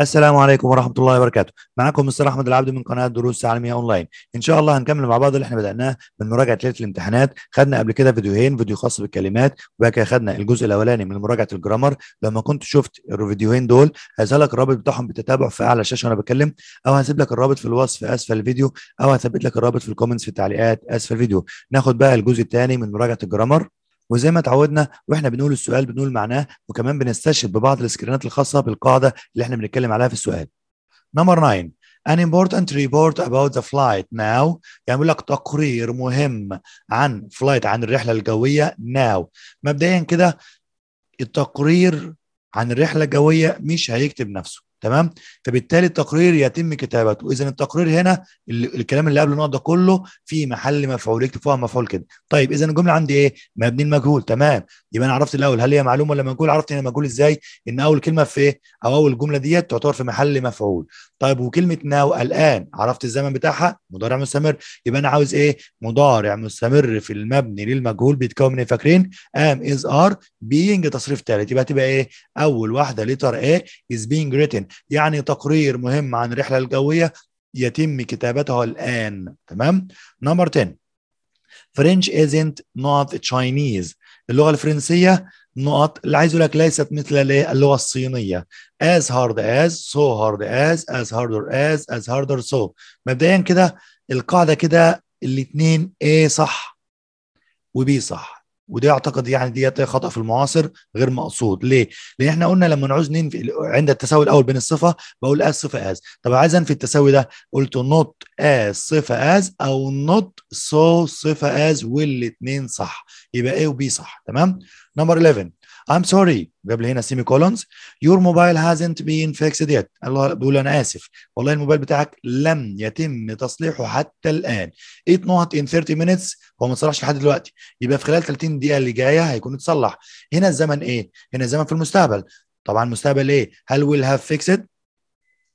السلام عليكم ورحمه الله وبركاته معكم مستر احمد العبد من قناه دروس تعليميه اونلاين ان شاء الله هنكمل مع بعض اللي احنا بداناه من مراجعه ليله الامتحانات خدنا قبل كده فيديوهين فيديو خاص بالكلمات وبعد كده خدنا الجزء الاولاني من مراجعه الجرامر لما كنت شفت الفيديوهين دول هيظهر لك الرابط بتاعهم بالتتابع في اعلى الشاشه وانا بتكلم او هسيب لك الرابط في الوصف اسفل الفيديو او هثبت لك الرابط في الكومنتس في التعليقات اسفل الفيديو ناخد بقى الجزء الثاني من مراجعه الجرامر وزي ما اتعودنا واحنا بنقول السؤال بنقول معناه وكمان بنستشهد ببعض السكرينات الخاصه بالقاعده اللي احنا بنتكلم عليها في السؤال. نمبر 9 An important report about the flight now يعني بيقول لك تقرير مهم عن فلايت عن الرحله الجويه now مبدئيا كده التقرير عن الرحله الجويه مش هيكتب نفسه تمام فبالتالي التقرير يتم كتابته اذا التقرير هنا الكلام اللي قبل النقط ده كله في محل مفعول اكتب فيها مفعول كده طيب اذا الجمله عندي ايه مبني المجهول تمام يبقى انا عرفت الاول هل هي معلومه ولا مجهول عرفت هي مجهول ازاي ان اول كلمه في ايه او اول جمله ديت تعتبر في محل مفعول طيب وكلمه ناو الان عرفت الزمن بتاعها مضارع مستمر يبقى انا عاوز ايه مضارع مستمر في المبني للمجهول بيتكون من إيه فاكرين ام از ار بينج تصريف ثالث يبقى تبقى ايه اول واحده ليتر ايه از بينج ريتن يعني تقرير مهم عن الرحلة الجوية يتم كتابته الآن تمام نمبر 10 French isn't not Chinese اللغة الفرنسية نقط اللي عايز لك ليست مثل اللغة الصينية as hard as so hard as as harder as as harder so مبدئيا كده القاعدة كده الاثنين A صح وبي صح وده اعتقد يعني دي خطا في المعاصر غير مقصود ليه لان احنا قلنا لما نعوز ننفي عند التساوي الاول بين الصفه بقول از صفه از طب عايز انفي التساوي ده قلت نوت از صفه از او نوت سو so صفه از والاثنين صح يبقى ايه وبي صح تمام نمبر 11 I'm sorry جاب لي هنا سيمي كولونز your mobile hasn't been fixed yet الله بيقول انا اسف والله الموبايل بتاعك لم يتم تصليحه حتى الان it not in 30 minutes هو ما اتصلحش لحد دلوقتي يبقى في خلال 30 دقيقه اللي جايه هيكون اتصلح هنا الزمن ايه هنا الزمن في المستقبل طبعا المستقبل ايه هل will have fixed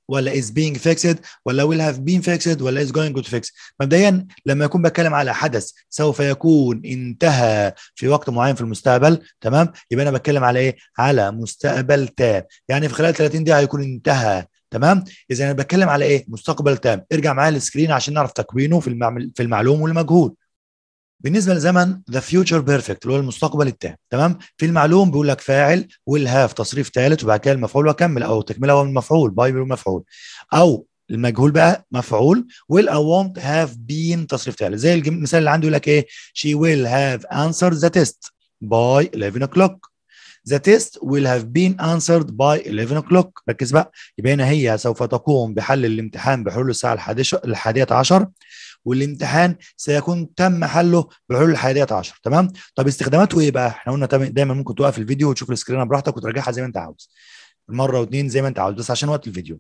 ولا is being fixed ولا will have been fixed ولا is going to fix مبدئيا لما يكون بتكلم على حدث سوف يكون انتهى في وقت معين في المستقبل تمام يبقى انا بتكلم على ايه على مستقبل تام يعني في خلال 30 دقيقه هيكون انتهى تمام اذا انا بتكلم على ايه مستقبل تام ارجع معايا للسكرين عشان نعرف تكوينه في المعمل في المعلوم والمجهول بالنسبه لزمن ذا فيوتشر بيرفكت اللي هو المستقبل التام تمام في المعلوم بيقول لك فاعل هاف تصريف ثالث وبعد كده المفعول واكمل او تكمله هو المفعول باي مفعول او المجهول بقى مفعول will او وونت have been تصريف ثالث زي المثال اللي عنده يقول لك ايه she will have answered the test by 11 o'clock the test will have been answered by 11 o'clock ركز بقى يبقى هنا هي سوف تقوم بحل الامتحان بحلول الساعه الحادية عشر والامتحان سيكون تم حله بحلول الحادية عشر تمام طب استخداماته ايه بقى احنا قلنا دايما ممكن توقف الفيديو وتشوف السكرين براحتك وترجعها زي ما انت عاوز مره واثنين زي ما انت عاوز بس عشان وقت الفيديو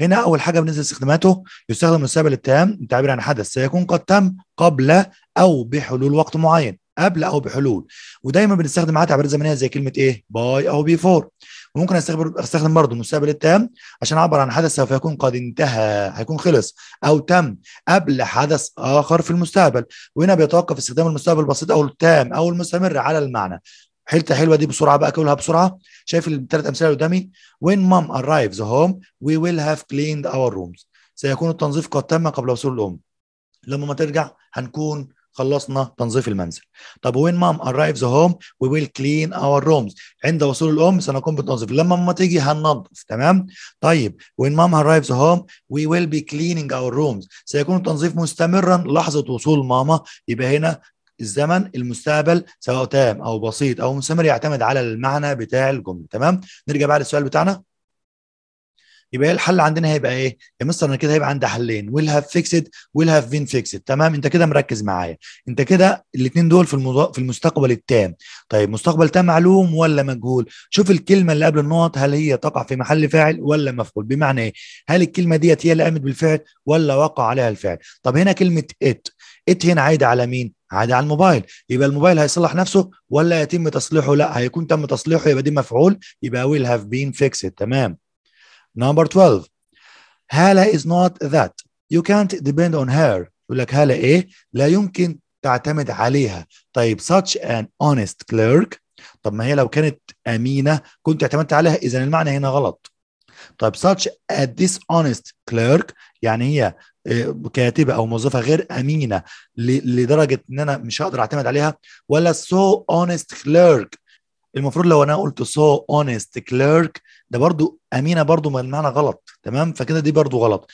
هنا اول حاجه بالنسبه لاستخداماته يستخدم السبب التام التعبير عن حدث سيكون قد تم قبل او بحلول وقت معين قبل او بحلول ودايما بنستخدم معاه تعبيرات زمنيه زي كلمه ايه باي او بيفور وممكن استخدم برضه المستقبل التام عشان اعبر عن حدث سوف يكون قد انتهى هيكون خلص او تم قبل حدث اخر في المستقبل وهنا بيتوقف استخدام المستقبل البسيط او التام او المستمر على المعنى حيلتها حلوه دي بسرعه بقى اقولها بسرعه شايف الثلاث امثله اللي قدامي when mom arrives home we will have cleaned our rooms سيكون التنظيف قد تم قبل وصول الام لما ما ترجع هنكون خلصنا تنظيف المنزل طب وين مام ارايفز هوم وي ويل كلين اور رومز عند وصول الام سنقوم بالتنظيف لما ماما تيجي هننظف تمام طيب وين مام ارايفز هوم وي ويل بي كلينينج اور رومز سيكون التنظيف مستمرا لحظه وصول ماما يبقى هنا الزمن المستقبل سواء تام او بسيط او مستمر يعتمد على المعنى بتاع الجمله تمام نرجع بقى للسؤال بتاعنا يبقى الحل عندنا هيبقى ايه؟ يا مستر انا كده هيبقى عندي حلين ويل هاف فيكسد ويل هاف بين فيكسد تمام انت كده مركز معايا انت كده الاثنين دول في المضا... في المستقبل التام طيب مستقبل تام معلوم ولا مجهول؟ شوف الكلمه اللي قبل النقط هل هي تقع في محل فاعل ولا مفعول؟ بمعنى ايه؟ هل الكلمه ديت هي اللي قامت بالفعل ولا وقع عليها الفعل؟ طب هنا كلمه ات ات هنا عايده على مين؟ عادي على الموبايل يبقى الموبايل هيصلح نفسه ولا يتم تصليحه لا هيكون تم تصليحه يبقى دي مفعول يبقى ويل هاف بين فيكسد تمام Number 12 هالة is not that you can't depend on her يقول لك هالة ايه لا يمكن تعتمد عليها طيب such an honest clerk طب ما هي لو كانت أمينة كنت اعتمدت عليها إذا المعنى هنا غلط طيب such a dishonest clerk يعني هي آه، كاتبة أو موظفة غير أمينة لدرجة إن أنا مش هقدر أعتمد عليها ولا so honest clerk المفروض لو أنا قلت so honest clerk ده برضو امينه برضو ما المعنى غلط تمام فكده دي برضو غلط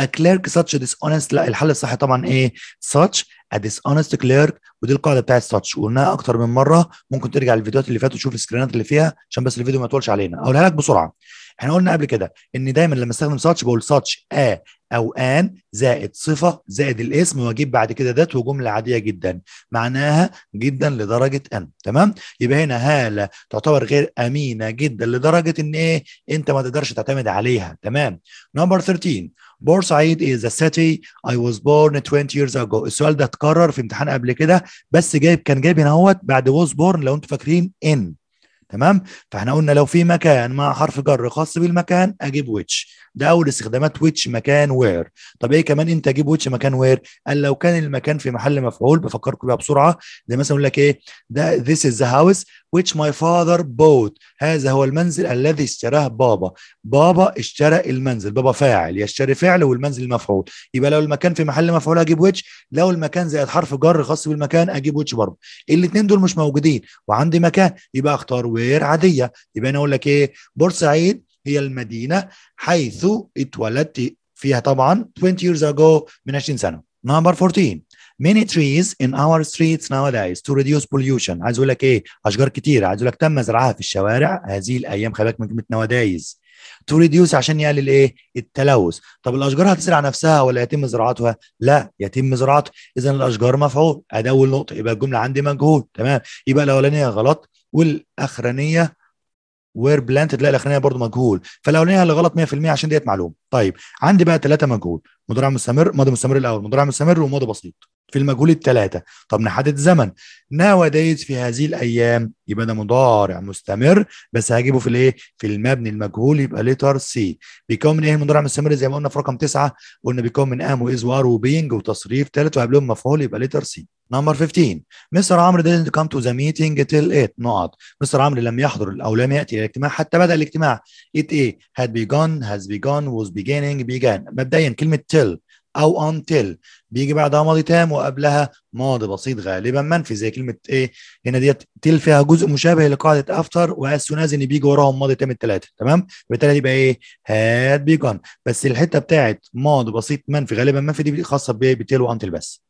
a clerk such a dishonest لا الحل الصح طبعا ايه such a dishonest clerk ودي القاعده بتاعت such وقلناها اكتر من مره ممكن ترجع للفيديوهات اللي فاتت وتشوف السكرينات اللي فيها عشان بس الفيديو ما يطولش علينا اقولها لك بسرعه احنا قلنا قبل كده ان دايما لما استخدم such بقول such a آه. او ان زائد صفه زائد الاسم واجيب بعد كده ذات وجمله عاديه جدا معناها جدا لدرجه ان تمام يبقى هنا هاله تعتبر غير امينه جدا لدرجه ان ايه انت ما تقدرش تعتمد عليها تمام نمبر 13 بورسعيد از ا city I was born 20 years ago السؤال ده اتكرر في امتحان قبل كده بس جايب كان جايب هنا اهوت بعد was born لو انتوا فاكرين ان تمام فاحنا قلنا لو في مكان مع حرف جر خاص بالمكان اجيب ويتش ده اول استخدامات ويتش مكان وير طب ايه كمان انت اجيب ويتش مكان وير قال لو كان المكان في محل مفعول بفكركم بيها بسرعه زي مثلا يقول لك ايه ده this is the house which my father bought هذا هو المنزل الذي اشتراه بابا بابا اشترى المنزل بابا فاعل يشتري فعل والمنزل مفعول يبقى لو المكان في محل مفعول اجيب ويتش لو المكان زائد حرف جر خاص بالمكان اجيب ويتش برضه الاثنين دول مش موجودين وعندي مكان يبقى اختار وير عاديه يبقى انا اقول لك ايه بورسعيد هي المدينة حيث اتولدت فيها طبعا 20 years ago من 20 سنة number 14 many trees in our streets nowadays to reduce pollution عايز اقول لك ايه اشجار كتير عايز اقول لك تم زرعها في الشوارع هذه الايام خلي بالك من كلمه نوادايز to reduce عشان يقلل ايه التلوث طب الاشجار هتزرع نفسها ولا يتم زراعتها لا يتم زراعتها اذا الاشجار مفعول اول نقطه يبقى الجمله عندي مجهول تمام يبقى الاولانيه غلط والاخرانيه وير بلانتد لا الاخرانيه برضه مجهول فالاولانيه اللي غلط 100% عشان ديت معلوم طيب عندي بقى ثلاثه مجهول مضارع مستمر ماضي مستمر الاول مضارع مستمر وماضي بسيط في المجهول الثلاثة طب نحدد زمن ديت في هذه الأيام يبقى ده مضارع مستمر بس هجيبه في الإيه؟ في المبني المجهول يبقى ليتر سي بيكون من إيه المضارع المستمر زي ما قلنا في رقم تسعة قلنا بيكون من أم وإز وآر وبينج وتصريف ثالث وقبلهم مفعول يبقى ليتر سي نمبر 15 مستر عمرو didn't come to the meeting till 8 نقط مستر عمرو لم يحضر او لم ياتي الى الاجتماع حتى بدا الاجتماع it ايه had begun has begun was beginning began مبدئيا كلمه till او until بيجي بعدها ماضي تام وقبلها ماضي بسيط غالبا منفي زي كلمه ايه هنا ديت تل فيها جزء مشابه لقاعده افتر واسوناز ان بيجي وراهم ماضي تام الثلاثه تمام بالتالي يبقى ايه هاد بيجون بس الحته بتاعت ماضي بسيط منفي غالبا منفي دي خاصه بايه وانتل بس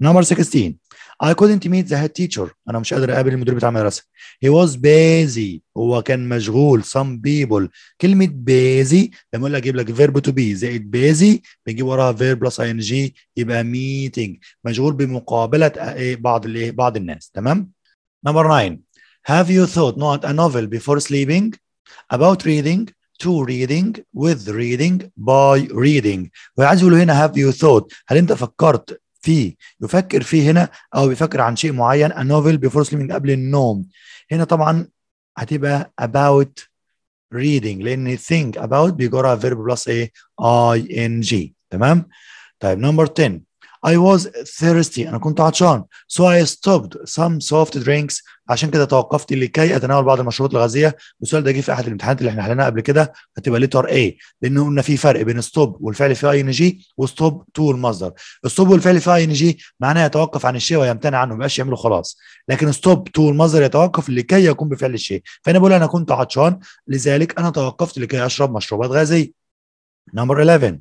نمبر 16 I couldn't meet the head teacher انا مش قادر اقابل المدير بتاع المدرسه he was busy هو كان مشغول some people كلمه busy لما اقول لك اجيب لك verb to be زائد busy بنجيب وراها verb plus ing يبقى meeting مشغول بمقابله بعض الايه بعض الناس تمام number 9 have you thought not a novel before sleeping about reading to reading with reading by reading وعايز يقولوا هنا have you thought هل انت فكرت فيه يفكر فيه هنا او بيفكر عن شيء معين a novel before sleeping قبل النوم هنا طبعا هتبقى about reading لان think about بيجرى verb بلس ايه I N G تمام طيب نمبر 10 I was thirsty أنا كنت عطشان so I stopped some soft drinks عشان كده توقفت لكي أتناول بعض المشروبات الغازية والسؤال ده جه في أحد الامتحانات اللي احنا حليناها قبل كده هتبقى letter A لأنه قلنا في فرق بين stop والفعل في أي إن جي وستوب تو المصدر stop والفعل في أي إن جي معناه يتوقف عن الشيء ويمتنع عنه ما يبقاش يعمله خلاص لكن stop تو المصدر يتوقف لكي يكون بفعل الشيء فأنا بقول أنا كنت عطشان لذلك أنا توقفت لكي أشرب مشروبات غازية نمبر 11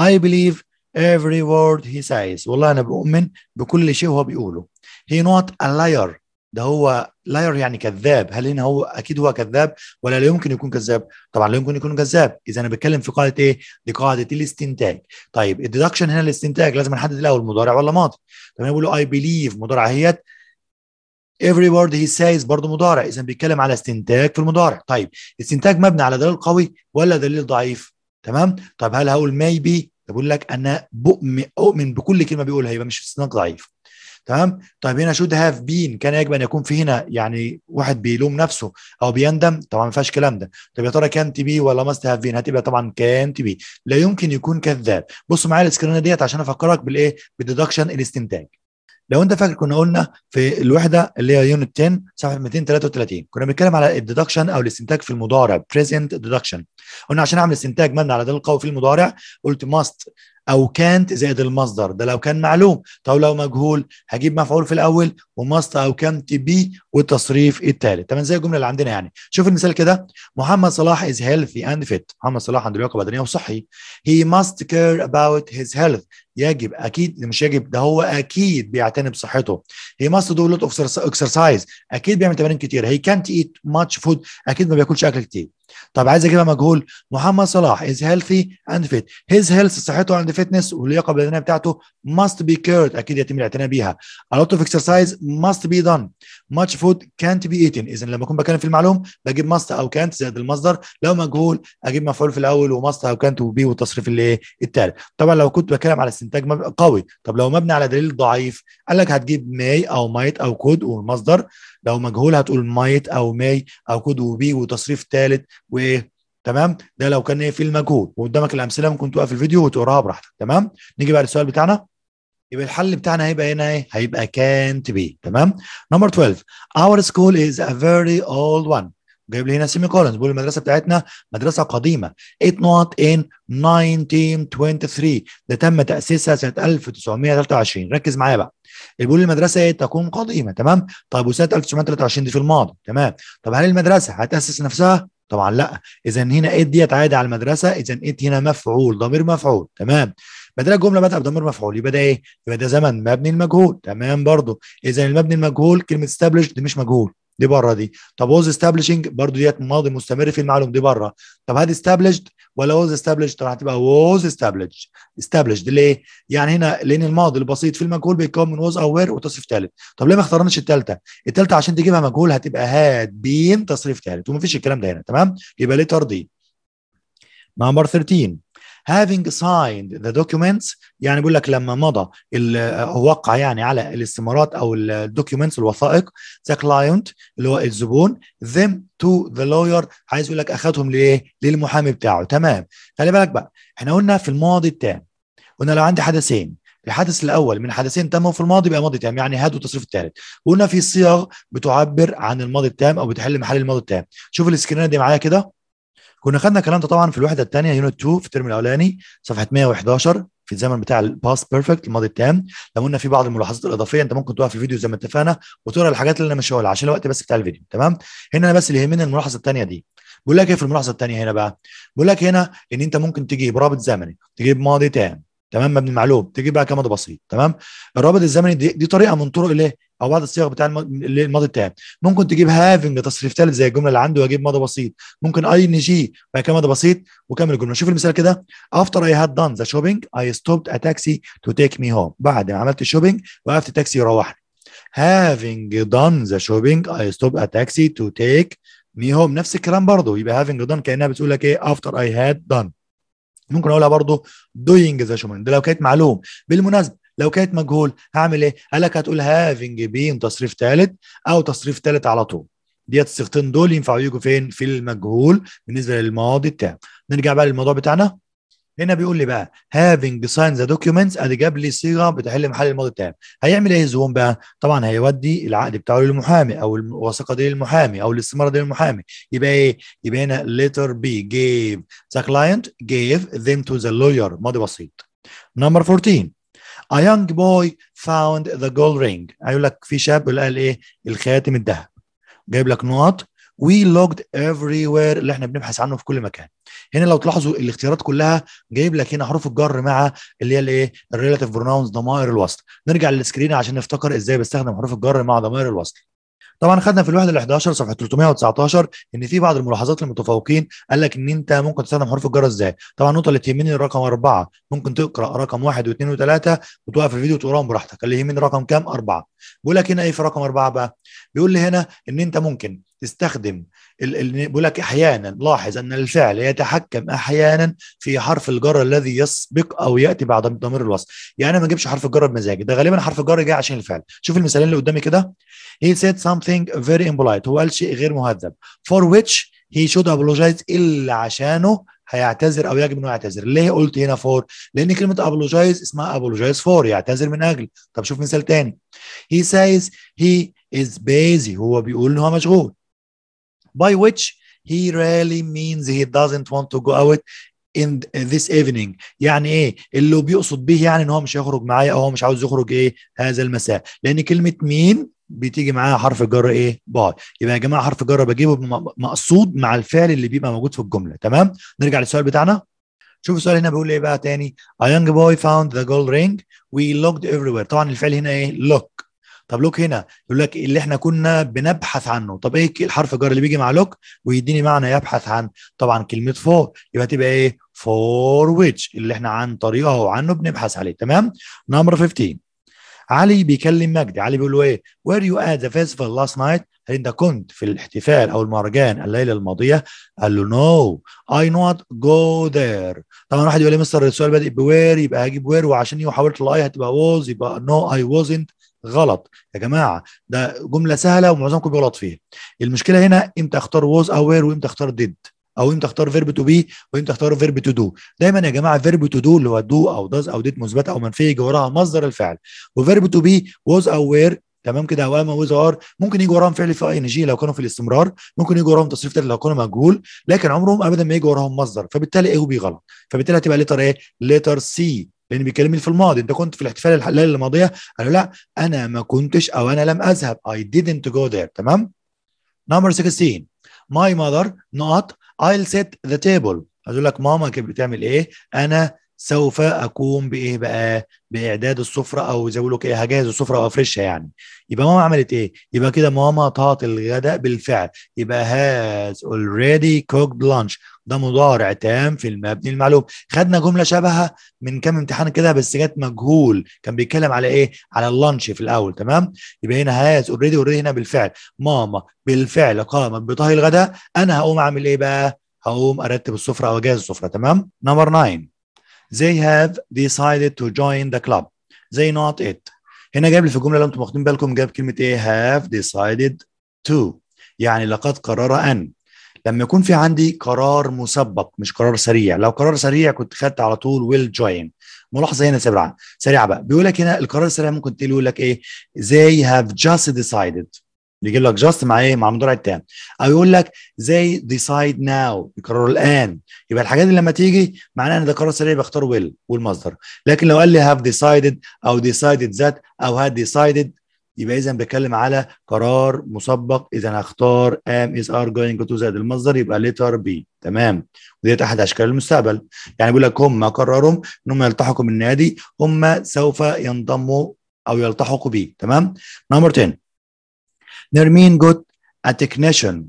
I believe every word he says والله أنا بؤمن بكل شيء هو بيقوله he not a liar ده هو لاير يعني كذاب هل هنا هو اكيد هو كذاب ولا لا يمكن يكون كذاب طبعا لا يمكن يكون كذاب اذا انا بتكلم في قاعده ايه دي قاعده الاستنتاج طيب الديدكشن هنا الاستنتاج لازم نحدد الاول مضارع ولا ماضي طب انا بقول له اي بليف مضارع اهيت every word he says برضه مضارع اذا بيتكلم على استنتاج في المضارع طيب استنتاج مبني على دليل قوي ولا دليل ضعيف تمام طب هل هقول maybe بقول لك انا بؤمن اؤمن بكل كلمه بيقولها يبقى مش استناد ضعيف تمام طيب هنا شود هاف بين كان يجب ان يكون في هنا يعني واحد بيلوم نفسه او بيندم طبعا ما فيهاش كلام ده طب يا ترى كان تي بي ولا ماست هاف بين هتبقى طبعا كان تي بي لا يمكن يكون كذاب بص معايا السكرينه ديت عشان افكرك بالايه بالديدكشن الاستنتاج لو انت فاكر كنا قلنا في الوحده اللي هي يونت 10 صفحه 233 كنا بنتكلم على الديدكشن او الاستنتاج في المضارع بريزنت ديدكشن قلنا عشان اعمل استنتاج مبني على دليل قوي في المضارع قلت ماست او كانت زائد المصدر ده لو كان معلوم طب لو مجهول هجيب مفعول في الاول وماست او كانت بي والتصريف الثالث تمام زي الجمله اللي عندنا يعني شوف المثال كده محمد صلاح از هيلثي اند فيت محمد صلاح عنده لياقه بدنيه وصحي هي ماست كير اباوت هيز هيلث يجب اكيد مش يجب ده هو اكيد بيعتمد معتني بصحته هي ماست دو لوت اوف اكسرسايز اكيد بيعمل تمارين كتير هي كانت ايت ماتش فود اكيد ما بياكلش اكل كتير طب عايز اجيبها مجهول محمد صلاح از هيلثي اند فيت هيز هيلث صحته اند فيتنس واللياقه البدنيه بتاعته ماست بي كيرد اكيد يتم الاعتناء بيها ا لوت اوف اكسرسايز ماست بي done ماتش فود كانت بي ايتن اذا لما اكون بتكلم في المعلوم بجيب ماست او كانت زائد المصدر لو مجهول اجيب مفعول في الاول وماست او كانت وبي والتصريف الايه الثالث طبعا لو كنت بتكلم على استنتاج قوي طب لو مبني على دليل ضعيف قال لك هتجيب ماي او مايت او كود والمصدر لو مجهول هتقول مايت او ماي او كود وبي وتصريف ثالث وايه تمام ده لو كان ايه في المجهول وقدامك الامثله ممكن توقف الفيديو وتقراها براحتك تمام نيجي بقى للسؤال بتاعنا يبقى الحل بتاعنا هيبقى هنا ايه هيبقى كانت بي تمام نمبر 12 our school is a very old one جايب لي هنا سيمي كولنز بيقول المدرسه بتاعتنا مدرسه قديمه it not in 1923 ده تم تاسيسها سنه 1923 ركز معايا بقى البول المدرسه ايه تكون قديمه تمام طيب وسنه 1923 دي في الماضي تمام طب هل المدرسه هتاسس نفسها طبعا لا اذا هنا ايه ديت عادي على المدرسه اذا ايه هنا مفعول ضمير مفعول تمام بدل الجمله بدأ بضمير مفعول يبقى ده ايه؟ يبقى ده زمن مبني المجهول تمام برضه اذا المبني المجهول كلمه استابلش دي مش مجهول دي بره دي طب ووز استابلشنج برضه ديت ماضي مستمر في المعلوم دي بره طب هاد استابليشد ولا was established راح تبقى was established established ليه؟ يعني هنا لان الماضي البسيط في المجهول بيتكون من was او were وتصريف ثالث طب ليه ما اخترناش الثالثه؟ الثالثه عشان تجيبها مجهول هتبقى had been تصريف ثالث ومفيش الكلام ده هنا تمام؟ يبقى ليه ترضي نمبر 13 having signed the documents يعني بيقول لك لما مضى وقع يعني على الاستمارات او الدوكيومنتس الوثائق the client اللي هو الزبون them to the lawyer عايز يقول لك اخذهم ليه؟ للمحامي بتاعه تمام خلي بالك بقى احنا قلنا في الماضي التام قلنا لو عندي حدثين الحدث الاول من حدثين تموا في الماضي بقى ماضي تام يعني هادوا التصريف الثالث قلنا في صيغ بتعبر عن الماضي التام او بتحل محل الماضي التام شوف السكرينه دي معايا كده كنا خدنا الكلام ده طبعا في الوحده الثانيه يونت 2 في الترم الاولاني صفحه 111 في الزمن بتاع الباست بيرفكت الماضي التام لو قلنا في بعض الملاحظات الاضافيه انت ممكن تقف في الفيديو زي ما اتفقنا وتقرا الحاجات اللي انا مش هقولها عشان الوقت بس بتاع الفيديو تمام هنا انا بس اللي يهمني الملاحظه الثانيه دي بقول لك ايه في الملاحظه الثانيه هنا بقى بقول لك هنا ان انت ممكن تجيب رابط زمني تجيب ماضي تام تمام مبني معلوم تجيب بقى كمدى بسيط تمام الرابط الزمني دي, دي طريقه من طرق الايه او بعض الصيغ بتاع الماضي التام ممكن تجيب هافنج تصريف ثالث زي الجمله اللي عنده واجيب ماضي بسيط ممكن اي ان جي وبعد كده ماضي بسيط وكمل الجمله شوف المثال كده after I had done the shopping I stopped a taxi to take me home بعد ما عملت الشوبينج وقفت تاكسي يروحني having done the shopping I stopped a taxi to take me home نفس الكلام برضه يبقى having done كانها بتقول لك ايه after I had done ممكن اقولها برضه doing the shopping ده لو كانت معلوم بالمناسبه لو كانت مجهول هعمل ايه؟ قال لك هتقول هافينج بين تصريف ثالث او تصريف ثالث على طول. ديت الصيغتين دول ينفعوا يجوا فين؟ في المجهول بالنسبه للماضي التام. نرجع بقى للموضوع بتاعنا. هنا بيقول لي بقى هافينج ساين ذا دوكيومنتس ادي جاب لي صيغه بتحل محل الماضي التام هيعمل ايه زوم بقى طبعا هيودي العقد بتاعه للمحامي او الوثيقه دي للمحامي او الاستماره دي للمحامي يبقى ايه يبقى هنا ليتر بي جيف ذا كلاينت جيف ذيم تو ذا لوير ماضي بسيط نمبر 14 A young boy found the gold ring قال لك في شاب قال ايه؟ الخاتم الذهب جايب لك نقط وي looked everywhere اللي احنا بنبحث عنه في كل مكان هنا لو تلاحظوا الاختيارات كلها جايب لك هنا حروف الجر مع اللي هي الايه الريلاتيف بروناونز ضمائر الوصل نرجع للسكرين عشان نفتكر ازاي بستخدم حروف الجر مع ضمائر الوصل طبعا خدنا في الوحده ال11 صفحه 319 ان في بعض الملاحظات للمتفوقين قال لك ان انت ممكن تستخدم حروف الجر ازاي طبعا النقطه اللي تهمني رقم اربعه ممكن تقرا رقم واحد واثنين وثلاثه وتوقف الفيديو وتقراهم براحتك اللي يهمني رقم كام اربعه بيقول لك هنا ايه في رقم اربعه بقى بيقول لي هنا ان انت ممكن تستخدم بقول لك احيانا لاحظ ان الفعل يتحكم احيانا في حرف الجر الذي يسبق او ياتي بعد ضمير الوصل يعني ما اجيبش حرف الجر بمزاجي ده غالبا حرف الجر جاي عشان الفعل شوف المثالين اللي قدامي كده he said something very impolite هو قال شيء غير مهذب for which he should apologize الا عشانه هيعتذر او يجب انه يعتذر ليه قلت هنا فور لان كلمه ابولوجايز اسمها ابولوجايز فور يعتذر من اجل طب شوف مثال تاني he says he is busy هو بيقول ان هو مشغول by which he really means he doesn't want to go out in this evening يعني ايه اللي بيقصد به يعني ان هو مش هيخرج معايا او هو مش عاوز يخرج ايه هذا المساء لان كلمه مين بتيجي معاها حرف الجر ايه باي يبقى يا جماعه حرف الجر بجيبه مقصود مع الفعل اللي بيبقى موجود في الجمله تمام نرجع للسؤال بتاعنا شوف السؤال هنا بيقول ايه بقى تاني a young boy found the gold ring we looked everywhere طبعا الفعل هنا ايه look طب لوك هنا يقول لك اللي احنا كنا بنبحث عنه طب ايه الحرف الجر اللي بيجي مع لوك ويديني معنى يبحث عن طبعا كلمه فور يبقى تبقى ايه فور ويتش اللي احنا عن طريقه وعنه بنبحث عليه تمام نمبر 15 علي بيكلم مجدي علي بيقول له ايه وير يو ات ذا فيستيفال لاست نايت هل انت كنت في الاحتفال او المهرجان الليله الماضيه قال له نو اي نوت جو ذير طبعا واحد يقول لي مستر السؤال بادئ بوير يبقى هجيب وير وعشان محاوله الاي هتبقى ووز يبقى نو اي ووزنت غلط يا جماعه ده جمله سهله ومعظمكم بيغلط فيها المشكله هنا امتى اختار ووز او وير وامتى اختار ديد او امتى اختار فيرب تو بي وامتى اختار فيرب تو دو دايما يا جماعه فيرب تو دو اللي هو دو او داز او ديد مثبته او منفيه يجي وراها مصدر الفعل وفيرب تو بي ووز او وير تمام كده او ام ار ممكن يجي وراهم فعل في اي ان جي لو كانوا في الاستمرار ممكن يجي وراهم تصريف لو كانوا مجهول لكن عمرهم ابدا ما يجي وراهم مصدر فبالتالي ايه هو غلط فبالتالي هتبقى ليتر ايه ليتر سي لان بيكلمني في الماضي انت كنت في الاحتفال الليله الماضيه قالوا لا انا ما كنتش او انا لم اذهب اي didn't go there تمام نمبر 16 ماي mother not I'll set the table هقول لك ماما كانت بتعمل ايه انا سوف اقوم بايه بقى باعداد السفره او زي بيقولوا ايه هجهز السفره وافرشها يعني يبقى ماما عملت ايه يبقى كده ماما طهت الغداء بالفعل يبقى has already cooked lunch ده مضارع تام في المبني المعلوم خدنا جمله شبهها من كام امتحان كده بس جت مجهول كان بيتكلم على ايه على اللانش في الاول تمام يبقى هنا هاز اوريدي اوريدي هنا بالفعل ماما بالفعل قامت بطهي الغداء انا هقوم اعمل ايه بقى هقوم ارتب السفره او اجهز السفره تمام نمبر 9 they have decided to join the club they not it هنا جايب لي في الجمله اللي انتم واخدين بالكم جاب كلمه ايه have decided to يعني لقد قرر ان لما يكون في عندي قرار مسبق مش قرار سريع لو قرار سريع كنت خدت على طول ويل جوين ملاحظه هنا سريعه سريعه بقى بيقول لك هنا القرار السريع ممكن تقول لك ايه they have just decided بيجي لك جاست مع ايه مع المضارع التام او يقول لك زي ديسايد ناو يقرروا الان يبقى الحاجات اللي لما تيجي معناها ان ده قرار سريع بختار ويل والمصدر لكن لو قال لي هاف ديسايدد او ديسايدد ذات او هاد ديسايدد يبقى اذا بكلم على قرار مسبق اذا هختار ام از ار جوينج تو زائد المصدر يبقى ليتر بي تمام وديت احد اشكال المستقبل يعني بيقول لك هم قرروا ان هم يلتحقوا بالنادي هم سوف ينضموا او يلتحقوا بيه تمام نمبر 10 نرمين جوت ا تكنيشن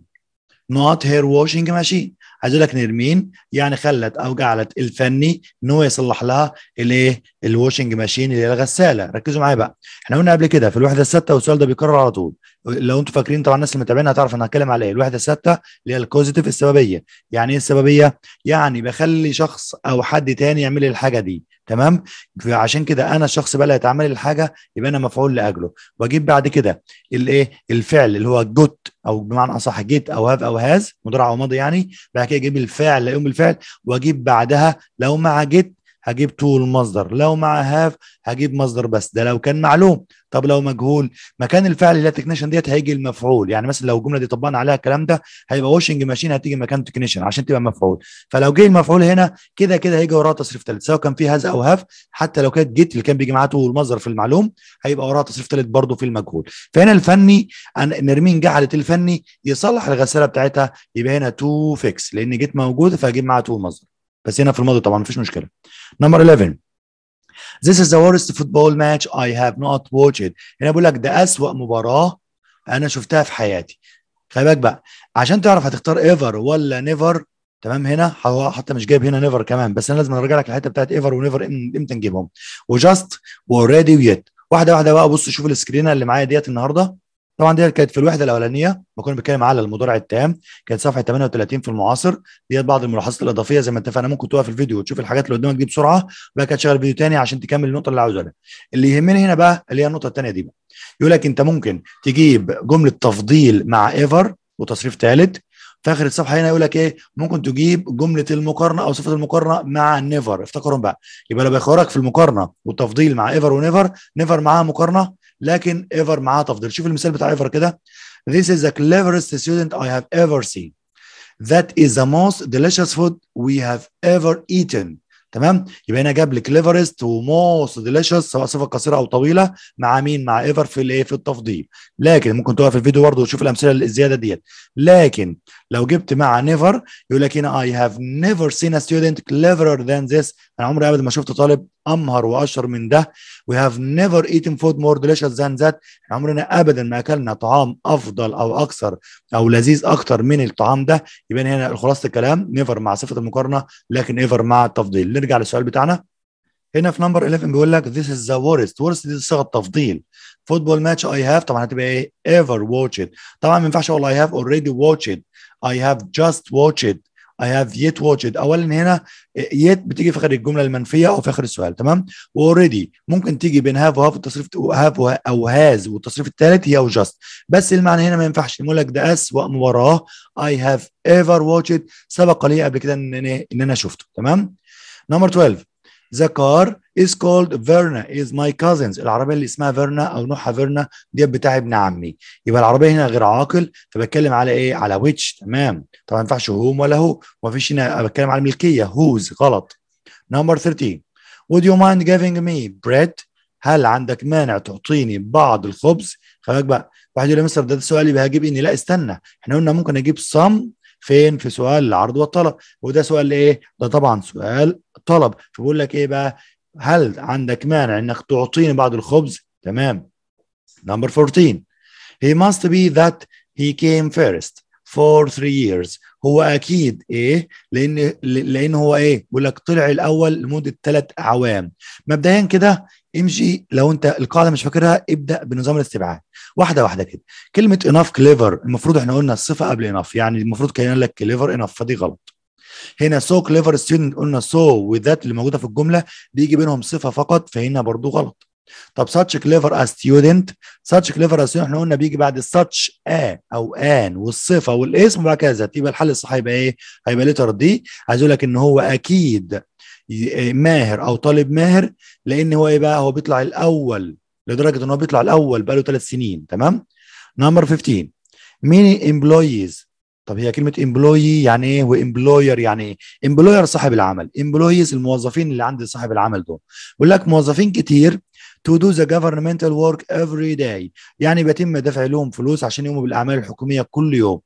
نوت هير واشنج ماشين عايز لك نرمين يعني خلت او جعلت الفني ان هو يصلح لها الايه الواشنج ماشين اللي هي الغساله ركزوا معايا بقى احنا قلنا قبل كده في الوحده السادسه والسؤال ده بيكرر على طول لو انتم فاكرين طبعا الناس اللي متابعينها هتعرف انا هتكلم على ايه الوحده السادسه اللي هي الكوزيتيف السببيه يعني ايه السببيه يعني بخلي شخص او حد تاني يعمل لي الحاجه دي تمام عشان كده انا الشخص بقى اللي هيتعمل الحاجه يبقى انا مفعول لاجله واجيب بعد كده الايه الفعل اللي هو جوت او بمعنى اصح جيت او هاف او هاز مضارع او ماضي يعني بعد كده اجيب الفعل يقوم بالفعل واجيب بعدها لو مع جيت هجيب تول المصدر لو مع هاف هجيب مصدر بس ده لو كان معلوم طب لو مجهول مكان الفعل اللي تكنيشن ديت هيجي المفعول يعني مثلا لو الجمله دي طبقنا عليها الكلام ده هيبقى واشنج ماشين هتيجي مكان تكنيشن عشان تبقى مفعول فلو جه المفعول هنا كده كده هيجي وراه تصريف ثالث سواء كان في هاز او هاف حتى لو كانت جيت اللي كان بيجي معاه تول المصدر في المعلوم هيبقى وراه تصريف ثالث برضه في المجهول فهنا الفني نرمين جعلت الفني يصلح الغساله بتاعتها يبقى هنا تو فيكس لان جيت موجوده فهجيب معاها تو مصدر بس هنا في الماضي طبعا مفيش مشكله نمبر 11 This is the worst football match I have not watched هنا بيقول لك ده أسوأ مباراة أنا شفتها في حياتي خلي بالك بقى عشان تعرف هتختار ايفر ولا نيفر تمام هنا حتى مش جايب هنا نيفر كمان بس انا لازم ارجع لك الحته بتاعت ايفر ونيفر امتى نجيبهم وجاست وريدي ويت واحده واحده بقى بص شوف السكرينه اللي معايا ديت النهارده طبعا دي كانت في الوحده الاولانيه بكون كنا بنتكلم على المضارع التام كانت صفحه 38 في المعاصر ديت بعض الملاحظات الاضافيه زي ما اتفقنا ممكن توقف الفيديو وتشوف الحاجات اللي قدامك دي بسرعه وبعد كده تشغل فيديو تاني عشان تكمل النقطه اللي عاوزها اللي يهمني هنا بقى اللي هي النقطه الثانيه دي بقى يقول لك انت ممكن تجيب جمله تفضيل مع ايفر وتصريف ثالث في اخر الصفحه هنا يقول لك ايه ممكن تجيب جمله المقارنه او صفه المقارنه مع نيفر افتكرهم بقى يبقى لو بيخيرك في المقارنه والتفضيل مع ايفر ونيفر نيفر معاها مقارنه لكن ايفر معاه تفضيل شوف المثال بتاع ايفر كده This is the cleverest student I have ever seen That is the most delicious food we have ever eaten تمام يبقى هنا جاب لي cleverest وموست delicious سواء صفه قصيره او طويله مع مين مع ايفر في الايه في التفضيل لكن ممكن تقف في الفيديو برضه وتشوف الامثله الزياده ديت لكن لو جبت مع نيفر يقول لك هنا I have never seen a student cleverer than this. انا عمري ابدا ما شفت طالب امهر واشهر من ده وي هاف نيفر ايتن فود مور ديليشس ذان ذات عمرنا ابدا ما اكلنا طعام افضل او اكثر او لذيذ اكثر من الطعام ده يبقى هنا خلاصه الكلام نيفر مع صفه المقارنه لكن ايفر مع التفضيل نرجع للسؤال بتاعنا هنا في نمبر 11 بيقول لك this is the worst worst دي صيغه تفضيل فوتبول ماتش اي هاف طبعا هتبقى ايه ever watch طبعا ما ينفعش اقول I have already watched it I have just watched have yet watched it. اولا هنا يت بتيجي في اخر الجمله المنفيه او في اخر السؤال تمام واوريدي ممكن تيجي بين هاف وهاف التصريف هاف او has والتصريف الثالث هي او just بس المعنى هنا ما ينفعش يقول لك ده اسوأ مباراه have ever watched it. سبق لي قبل كده ان ان انا شفته تمام نمبر 12 ذا كار از كولد فيرنا از ماي كازنز العربيه اللي اسمها فيرنا او نوعها فيرنا دي بتاع ابن عمي يبقى العربيه هنا غير عاقل فبتكلم على ايه على ويتش تمام طبعا ما ينفعش هوم ولا هو مفيش هنا بتكلم على الملكيه هوز غلط نمبر 13 would you mind giving me bread هل عندك مانع تعطيني بعض الخبز خلي بقى واحد يقول لي مستر ده, سؤالي بقى هجيب اني لا استنى احنا قلنا ممكن اجيب صم فين في سؤال العرض والطلب وده سؤال ايه ده طبعا سؤال طلب فبقول لك ايه بقى هل عندك مانع انك تعطيني بعض الخبز تمام نمبر 14 he must be that he came first for three years هو اكيد ايه لان لان هو ايه بيقول لك طلع الاول لمده ثلاث اعوام مبدئيا كده امشي لو انت القاعده مش فاكرها ابدا بنظام الاستبعاد واحده واحده كده كلمه اناف كليفر المفروض احنا قلنا الصفه قبل اناف يعني المفروض كان لك كليفر اناف فدي غلط هنا سو كليفر ستودنت قلنا سو وذات اللي موجوده في الجمله بيجي بينهم صفه فقط فهنا برضو غلط طب such clever a student such clever a student احنا قلنا بيجي بعد such ا او ان والصفه والاسم وبعد كذا يبقى الحل الصح هيبقى ايه؟ هيبقى ليتر دي عايز اقول لك ان هو اكيد ماهر او طالب ماهر لان هو ايه بقى؟ هو بيطلع الاول لدرجه ان هو بيطلع الاول بقاله ثلاث سنين تمام؟ نمبر 15 many employees طب هي كلمه امبلوي يعني ايه وامبلوير يعني ايه امبلوير صاحب العمل امبلويز الموظفين اللي عند صاحب العمل دول بيقول لك موظفين كتير تو دو ذا governmental work every day يعني بيتم دفع لهم فلوس عشان يقوموا بالاعمال الحكوميه كل يوم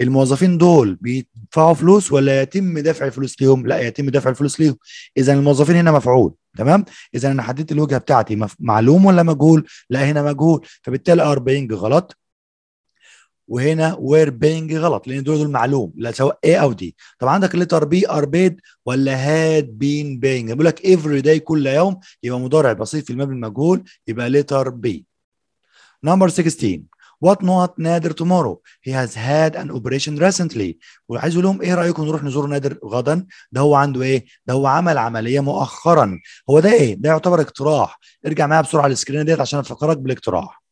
الموظفين دول بيدفعوا فلوس ولا يتم دفع الفلوس ليهم لا يتم دفع الفلوس ليهم اذا الموظفين هنا مفعول تمام اذا انا حددت الوجهه بتاعتي معلوم ولا مجهول لا هنا مجهول فبالتالي 40 غلط وهنا وير بينج غلط لان دول دول معلوم لا سواء اي او دي طب عندك الليتر بي ار بيد ولا هاد بين بينج بيقول لك افري داي كل يوم يبقى مضارع بسيط في المبني المجهول يبقى ليتر بي نمبر 16 وات نوت نادر تومورو هي هاز هاد ان اوبريشن ريسنتلي وعايز اقول لهم ايه رايكم نروح نزور نادر غدا ده هو عنده ايه ده هو عمل عمليه مؤخرا هو ده ايه ده يعتبر اقتراح ارجع معايا بسرعه السكرين ديت عشان افكرك بالاقتراح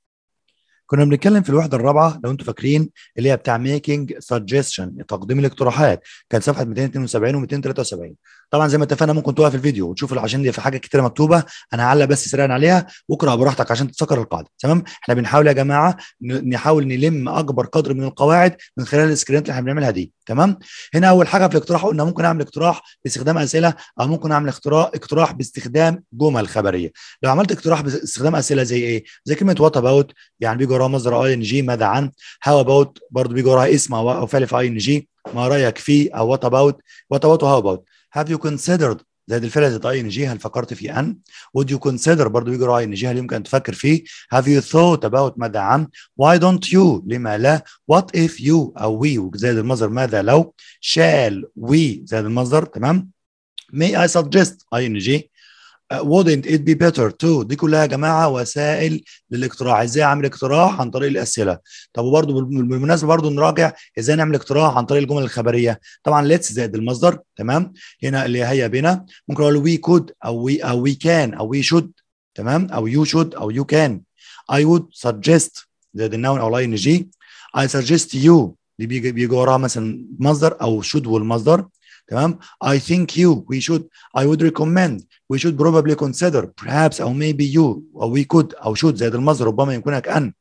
كنا بنتكلم في الوحده الرابعه لو انتم فاكرين اللي هي بتاع ميكينج سجستشن تقديم الاقتراحات كان صفحه 272 و 273 طبعا زي ما اتفقنا ممكن توقف الفيديو وتشوف عشان دي في حاجه كتيره مكتوبه انا هعلق بس سريعا عليها واقرا براحتك عشان تتذكر القاعده تمام احنا بنحاول يا جماعه نحاول نلم اكبر قدر من القواعد من خلال السكرينات اللي احنا بنعملها دي تمام هنا اول حاجه في الاقتراح قلنا ممكن اعمل اقتراح باستخدام اسئله او ممكن اعمل اقتراح باستخدام جمل خبريه لو عملت اقتراح باستخدام اسئله زي ايه زي كلمه وات اباوت يعني بيجي وراها مصدر اي ان جي ماذا عن هاو اباوت برضه بيجي وراها اسم او فعل في اي ان جي ما رايك فيه او وات اباوت وات اباوت وهاو اباوت هاف يو كونسيدرد زائد الفعل زي اي ان جي هل فكرت في ان ود يو كونسيدر برضه بيجي وراها اي ان جي هل يمكن ان تفكر فيه هاف يو ثوت اباوت ماذا عن واي دونت يو لما لا وات اف يو او وي زائد المصدر ماذا لو شال وي زائد المصدر تمام may I suggest ing Uh, wouldn't it be better to دي كلها يا جماعه وسائل للاقتراح ازاي اعمل اقتراح عن طريق الاسئله طب وبرده بالمناسبه برده نراجع ازاي نعمل اقتراح عن طريق الجمل الخبريه طبعا ليتس زائد المصدر تمام هنا اللي هي بنا ممكن اقول وي كود او وي او وي كان او وي شود تمام او يو شود او يو كان اي وود سجست زائد النون او الاي ان جي اي سجست يو دي بيجي, بيجي وراها مثلا مصدر او شود والمصدر تمام I think you we should I would recommend we should probably consider perhaps or maybe you or we could أو should زائد المصدر ربما يمكنك أن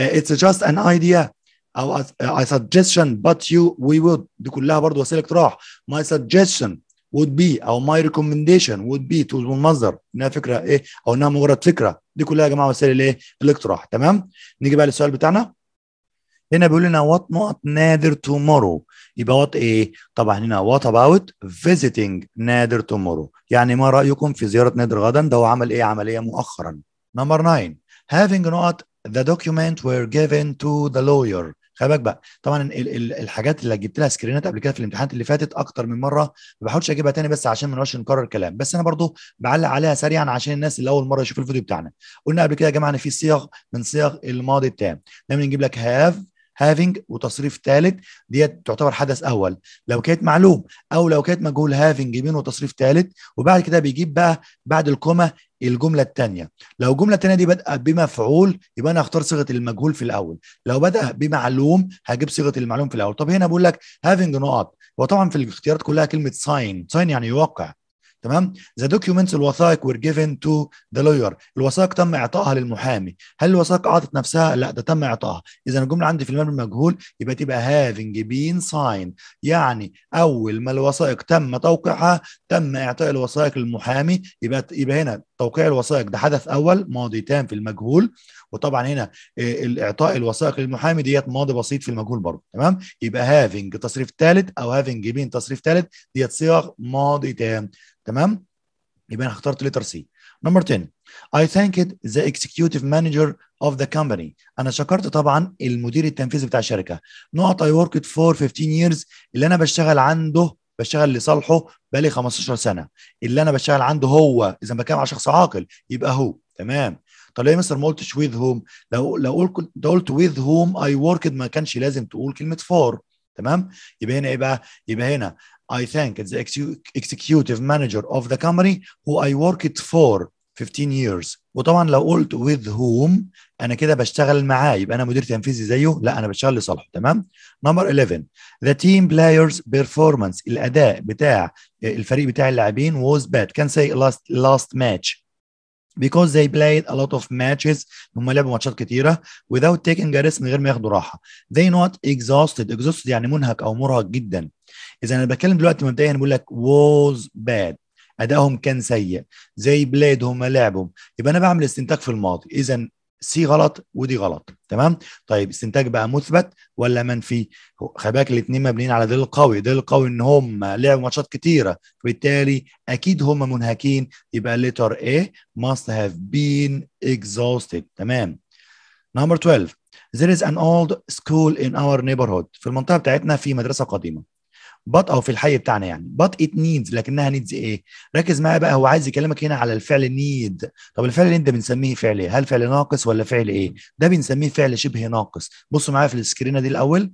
it's just an idea أو I suggestion but you we would دي كلها برضه وسائل اقتراح my suggestion would be او my recommendation would be to المصدر انها فكره ايه او انها مجرد فكره دي كلها يا جماعه وسائل الايه الاقتراح تمام نيجي بقى للسؤال بتاعنا هنا بيقول لنا وات نقط نادر تومورو يبقى وات ايه؟ طبعا هنا وات اباوت فيزيتنج نادر تومورو يعني ما رايكم في زياره نادر غدا ده هو عمل ايه عمليه مؤخرا نمبر 9 having نقط the document were given to the lawyer خلي بالك بقى طبعا ال ال الحاجات اللي جبت لها سكرينات قبل كده في الامتحانات اللي فاتت اكتر من مره ما بحاولش اجيبها تاني بس عشان ما نقعدش نكرر كلام بس انا برضو بعلق عليها سريعا عشان الناس اللي اول مره يشوفوا الفيديو بتاعنا قلنا قبل كده يا جماعه ان في صيغ من صيغ الماضي التام دايما نجيب لك هاف هافينج وتصريف ثالث ديت تعتبر حدث اول لو كانت معلوم او لو كانت مجهول هافينج يمين وتصريف ثالث وبعد كده بيجيب بقى بعد الكومه الجمله الثانيه لو الجمله الثانيه دي بدأ بمفعول يبقى انا هختار صيغه المجهول في الاول لو بدأ بمعلوم هجيب صيغه المعلوم في الاول طب هنا بقول لك هافينج نقط وطبعا في الاختيارات كلها كلمه ساين ساين يعني يوقع تمام the documents الوثائق were given to the lawyer الوثائق تم اعطائها للمحامي هل الوثائق اعطت نفسها لا ده تم اعطائها اذا الجمله عندي في المبنى المجهول يبقى تبقى having بين ساين يعني اول ما الوثائق تم توقيعها تم اعطاء الوثائق للمحامي يبقى يبقى هنا توقيع الوثائق ده حدث اول ماضي تام في المجهول وطبعا هنا آه، اعطاء الوثائق للمحامي ديت ماضي بسيط في المجهول برضه تمام يبقى هافينج تصريف ثالث او هافينج بين تصريف ثالث ديت صيغ ماضي تام تمام يبقى انا اخترت لتر سي نمبر 10 اي ثانك ذا executive مانجر اوف ذا company انا شكرت طبعا المدير التنفيذي بتاع الشركه نقط اي وركت فور 15 ييرز اللي انا بشتغل عنده بشتغل لصالحه بقالي 15 سنه اللي انا بشتغل عنده هو اذا بتكلم على شخص عاقل يبقى هو تمام طب ليه مستر ما قلتش with هوم لو لو قلت قلت ويز هوم اي وركت ما كانش لازم تقول كلمه فور تمام يبقى هنا ايه بقى يبقى هنا I thank the ex executive manager of the company who I worked for 15 years وطبعا لو قلت with whom انا كده بشتغل معاه يبقى انا مدير تنفيذي زيه لا انا بشتغل لصالحه تمام نمبر 11 the team players performance الاداء بتاع الفريق بتاع اللاعبين was bad can say last last match because they played a lot of matches هم لعبوا ماتشات كتيره without taking a rest من غير ما ياخدوا راحه they not exhausted exhausted يعني منهك او مرهق جدا اذا انا بتكلم دلوقتي مبدئيا بقول لك was bad ادائهم كان سيء زي بلاد هم لعبوا يبقى انا بعمل استنتاج في الماضي اذا سي غلط ودي غلط تمام طيب استنتاج بقى مثبت ولا منفي خلي بالك الاثنين مبنيين على دليل قوي دليل قوي ان هم لعبوا ماتشات كتيره فبالتالي اكيد هم منهكين يبقى ليتر اي must have been exhausted تمام نمبر 12 there is an old school in our neighborhood في المنطقه بتاعتنا في مدرسه قديمه بط او في الحي بتاعنا يعني بط ات نيدز لكنها نيدز ايه ركز معايا بقى هو عايز يكلمك هنا على الفعل نيد طب الفعل اللي انت بنسميه فعل ايه هل فعل ناقص ولا فعل ايه ده بنسميه فعل شبه ناقص بصوا معايا في السكرينه دي الاول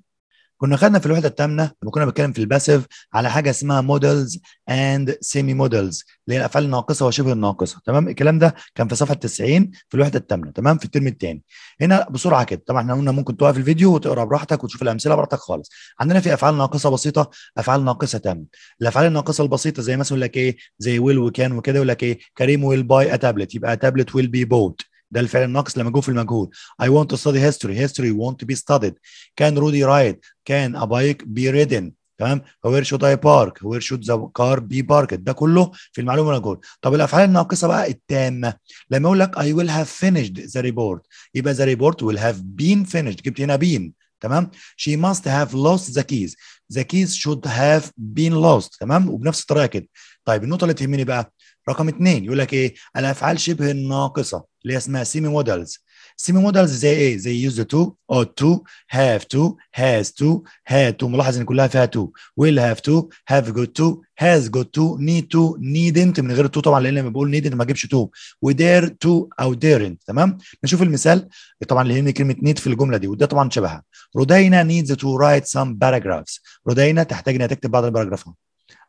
كنا خدنا في الوحده الثامنه لما كنا بنتكلم في الباسيف على حاجه اسمها مودلز اند سيمي مودلز اللي هي الافعال الناقصه وشبه الناقصه تمام الكلام ده كان في صفحه 90 في الوحده الثامنه تمام في الترم الثاني هنا بسرعه كده طبعا احنا قلنا ممكن توقف الفيديو وتقرا براحتك وتشوف الامثله براحتك خالص عندنا في افعال ناقصه بسيطه افعال ناقصه تامه الافعال الناقصه البسيطه زي مثلا يقول لك ايه زي ويل وكان وكده يقول لك ايه كريم ويل باي ا تابلت يبقى تابلت ويل بي بوت ده الفعل الناقص لما جوه في المجهول I want to study history history want to be studied can Rudy ride can a bike be ridden تمام where should I park where should the car be parked ده كله في المعلومه المجهول طب الافعال الناقصه بقى التامه لما اقول لك I will have finished the report يبقى the report will have been finished جبت هنا been تمام she must have lost the keys the keys should have been lost تمام وبنفس الطريقه كده طيب النقطه اللي تهمني بقى رقم اثنين يقول لك ايه الافعال شبه الناقصه اللي هي اسمها سيمي مودلز سيمي مودلز زي ايه زي يوز تو اوت تو هاف تو هاز تو هاد تو ملاحظ ان كلها فيها تو ويل هاف تو هاف جود تو هاز جود تو نيد تو نيدنت من غير تو طبعا لان لما بقول نيدنت ما اجيبش تو ودير تو او ديرنت تمام نشوف المثال طبعا اللي يهمني كلمه نيد في الجمله دي وده طبعا شبهها رودينا نيدز تو رايت سام باراجرافز رودينا تحتاج انها تكتب بعض الباراجرافات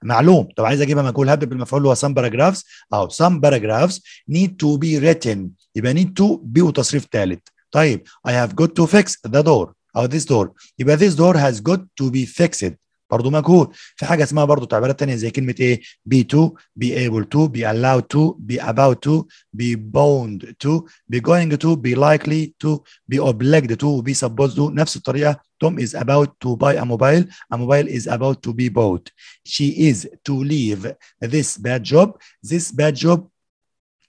معلوم طب عايز اجيبها مجهول هبدا بالمفعول هو some paragraphs او some paragraphs need to be written يبقى need to be وتصريف ثالث طيب I have got to fix the door او this door يبقى this door has got to be fixed برضه مجهول في حاجه اسمها برضه تعبيرات ثانيه زي كلمه ايه بي تو بي ايبل تو بي الاو تو بي اباوت تو بي بوند تو بي جوينج تو بي لايكلي تو بي اوبليجد تو بي سبوز تو نفس الطريقه توم از اباوت تو باي ا موبايل ا موبايل از اباوت تو بي بوت شي از تو ليف ذيس باد جوب ذيس باد جوب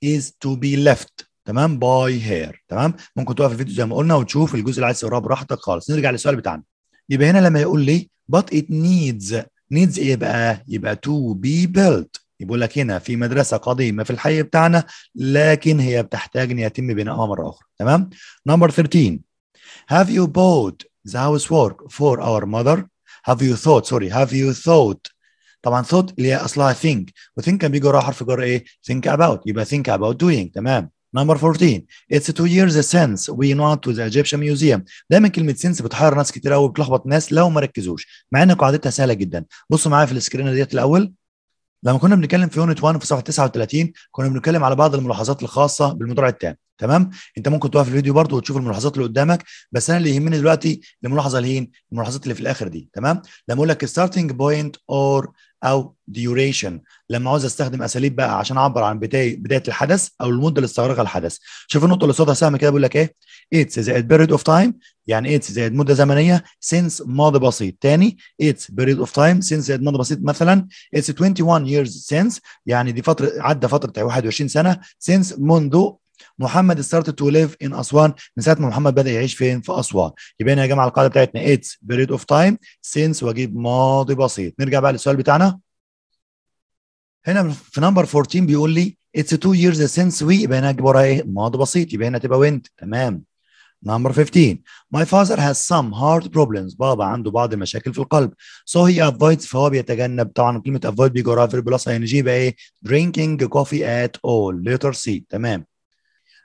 از تو بي ليفت تمام باي هير تمام ممكن تقف الفيديو زي ما قلنا وتشوف الجزء اللي عايز تقراه براحتك خالص نرجع للسؤال بتاعنا يبقى هنا لما يقول لي but it needs needs ايه بقى؟ يبقى to be built يقول لك هنا في مدرسة قديمة في الحي بتاعنا لكن هي بتحتاج ان يتم بنائها مرة أخرى تمام؟ نمبر 13 Have you bought the housework for our mother? Have you thought sorry have you thought طبعا thought اللي هي اصلها think وthink كان بيجي وراها حرف جر ايه؟ think about يبقى think about doing تمام نمبر 14 اتس تو years سينس we not to the Egyptian museum دايما كلمه سينس بتحير ناس كتير قوي بتلخبط ناس لو ما ركزوش مع ان قاعدتها سهله جدا بصوا معايا في السكرين ديت الاول لما كنا بنتكلم في يونت 1 في صفحه 39 كنا بنتكلم على بعض الملاحظات الخاصه بالمدرع التام تمام انت ممكن توقف الفيديو برضه وتشوف الملاحظات اللي قدامك بس انا اللي يهمني دلوقتي الملاحظه اللي هي الملاحظات اللي في الاخر دي تمام لما اقول لك ستارتنج بوينت اور او ديوريشن لما عاوز استخدم اساليب بقى عشان اعبر عن بدايه الحدث او المده اللي استغرقها الحدث شوف النقطه اللي صوتها سهم كده بيقول لك ايه اتس زائد بيريد اوف تايم يعني اتس زائد مده زمنيه سينس ماضي بسيط تاني اتس بيريد اوف تايم سينس زائد ماضي بسيط مثلا اتس 21 years since يعني دي فتره عدى فتره 21 سنه since منذ محمد started to live in أسوان من ساعة ما محمد بدأ يعيش فين في أسوان يبقى هنا يا جماعة القاعدة بتاعتنا اتس بيريد اوف تايم سينس وأجيب ماضي بسيط نرجع بقى للسؤال بتاعنا هنا في نمبر 14 بيقول لي اتس تو ييرز سينس وي يبقى هنا اجيب ورا ايه ماضي بسيط يبقى هنا تبقى وينت تمام نمبر 15 my father has some heart problems بابا عنده بعض المشاكل في القلب so he avoids فهو بيتجنب طبعا كلمه افويد بيجي وراها فيرب بلس اي ان جي بقى ايه drinking coffee at all letter C تمام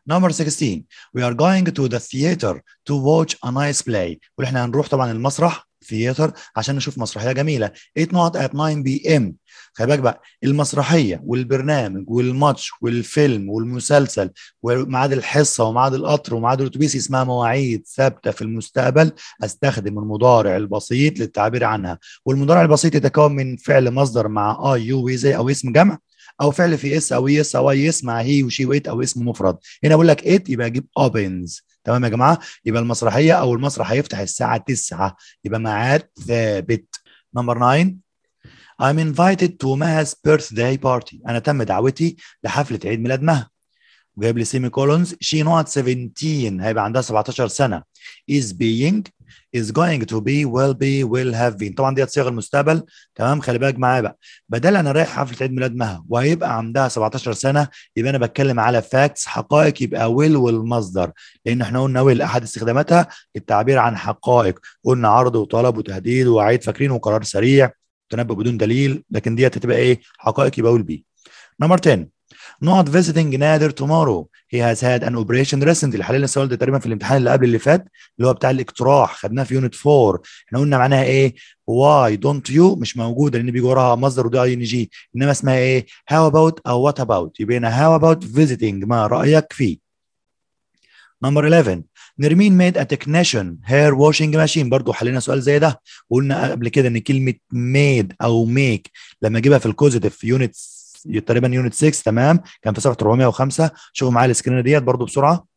Number 16 we are going to the theater to watch a nice play واحنا هنروح طبعا المسرح ثيتر عشان نشوف مسرحيه جميله ات نوت ات 9 بي ام خلي بالك بقى المسرحيه والبرنامج والماتش والفيلم والمسلسل وميعاد الحصه وميعاد القطر وميعاد الاتوبيس اسمها مواعيد ثابته في المستقبل استخدم المضارع البسيط للتعبير عنها والمضارع البسيط يتكون من فعل مصدر مع اي يو وي زي او اسم جمع او فعل في اس او يس او مع هي وشي وات او اسم مفرد هنا بقول لك ات يبقى اجيب اوبنز تمام يا جماعه يبقى المسرحيه او المسرح هيفتح الساعه 9 يبقى ميعاد ثابت نمبر 9 I'm invited to Maha's birthday party. أنا تم دعوتي لحفلة عيد ميلاد مها. وجايب لي سيمي كولونز شي نوت 17 هيبقى عندها 17 سنة. is being is going to be will be will have been طبعا ديت صيغ المستقبل تمام خلي بالك معايا بقى بدل انا رايح حفله عيد ميلاد مها وهيبقى عندها 17 سنه يبقى انا بتكلم على فاكتس حقائق يبقى will والمصدر لان احنا قلنا will احد استخداماتها للتعبير عن حقائق قلنا عرض وطلب وتهديد وعيد فاكرين وقرار سريع تنبؤ بدون دليل لكن ديت هتبقى ايه حقائق يبقى will be نمبر 10 not visiting نادر tomorrow he has had an operation recently الحل السؤال ده تقريبا في الامتحان اللي قبل اللي فات اللي هو بتاع الاقتراح خدناه في يونت 4 احنا قلنا معناها ايه why don't you مش موجوده لان بيجي وراها مصدر وده اي ان جي انما اسمها ايه how about او what about يبقى هنا how about visiting ما رايك فيه نمبر 11 نرمين ميد ا تكنيشن هير واشنج ماشين برضه حلينا سؤال زي ده وقلنا قبل كده ان كلمه ميد او ميك لما اجيبها في الكوزيتيف يونت تقريبا يونت 6 تمام كان في صفحه 405 شوفوا معايا السكرين ديت برضو بسرعه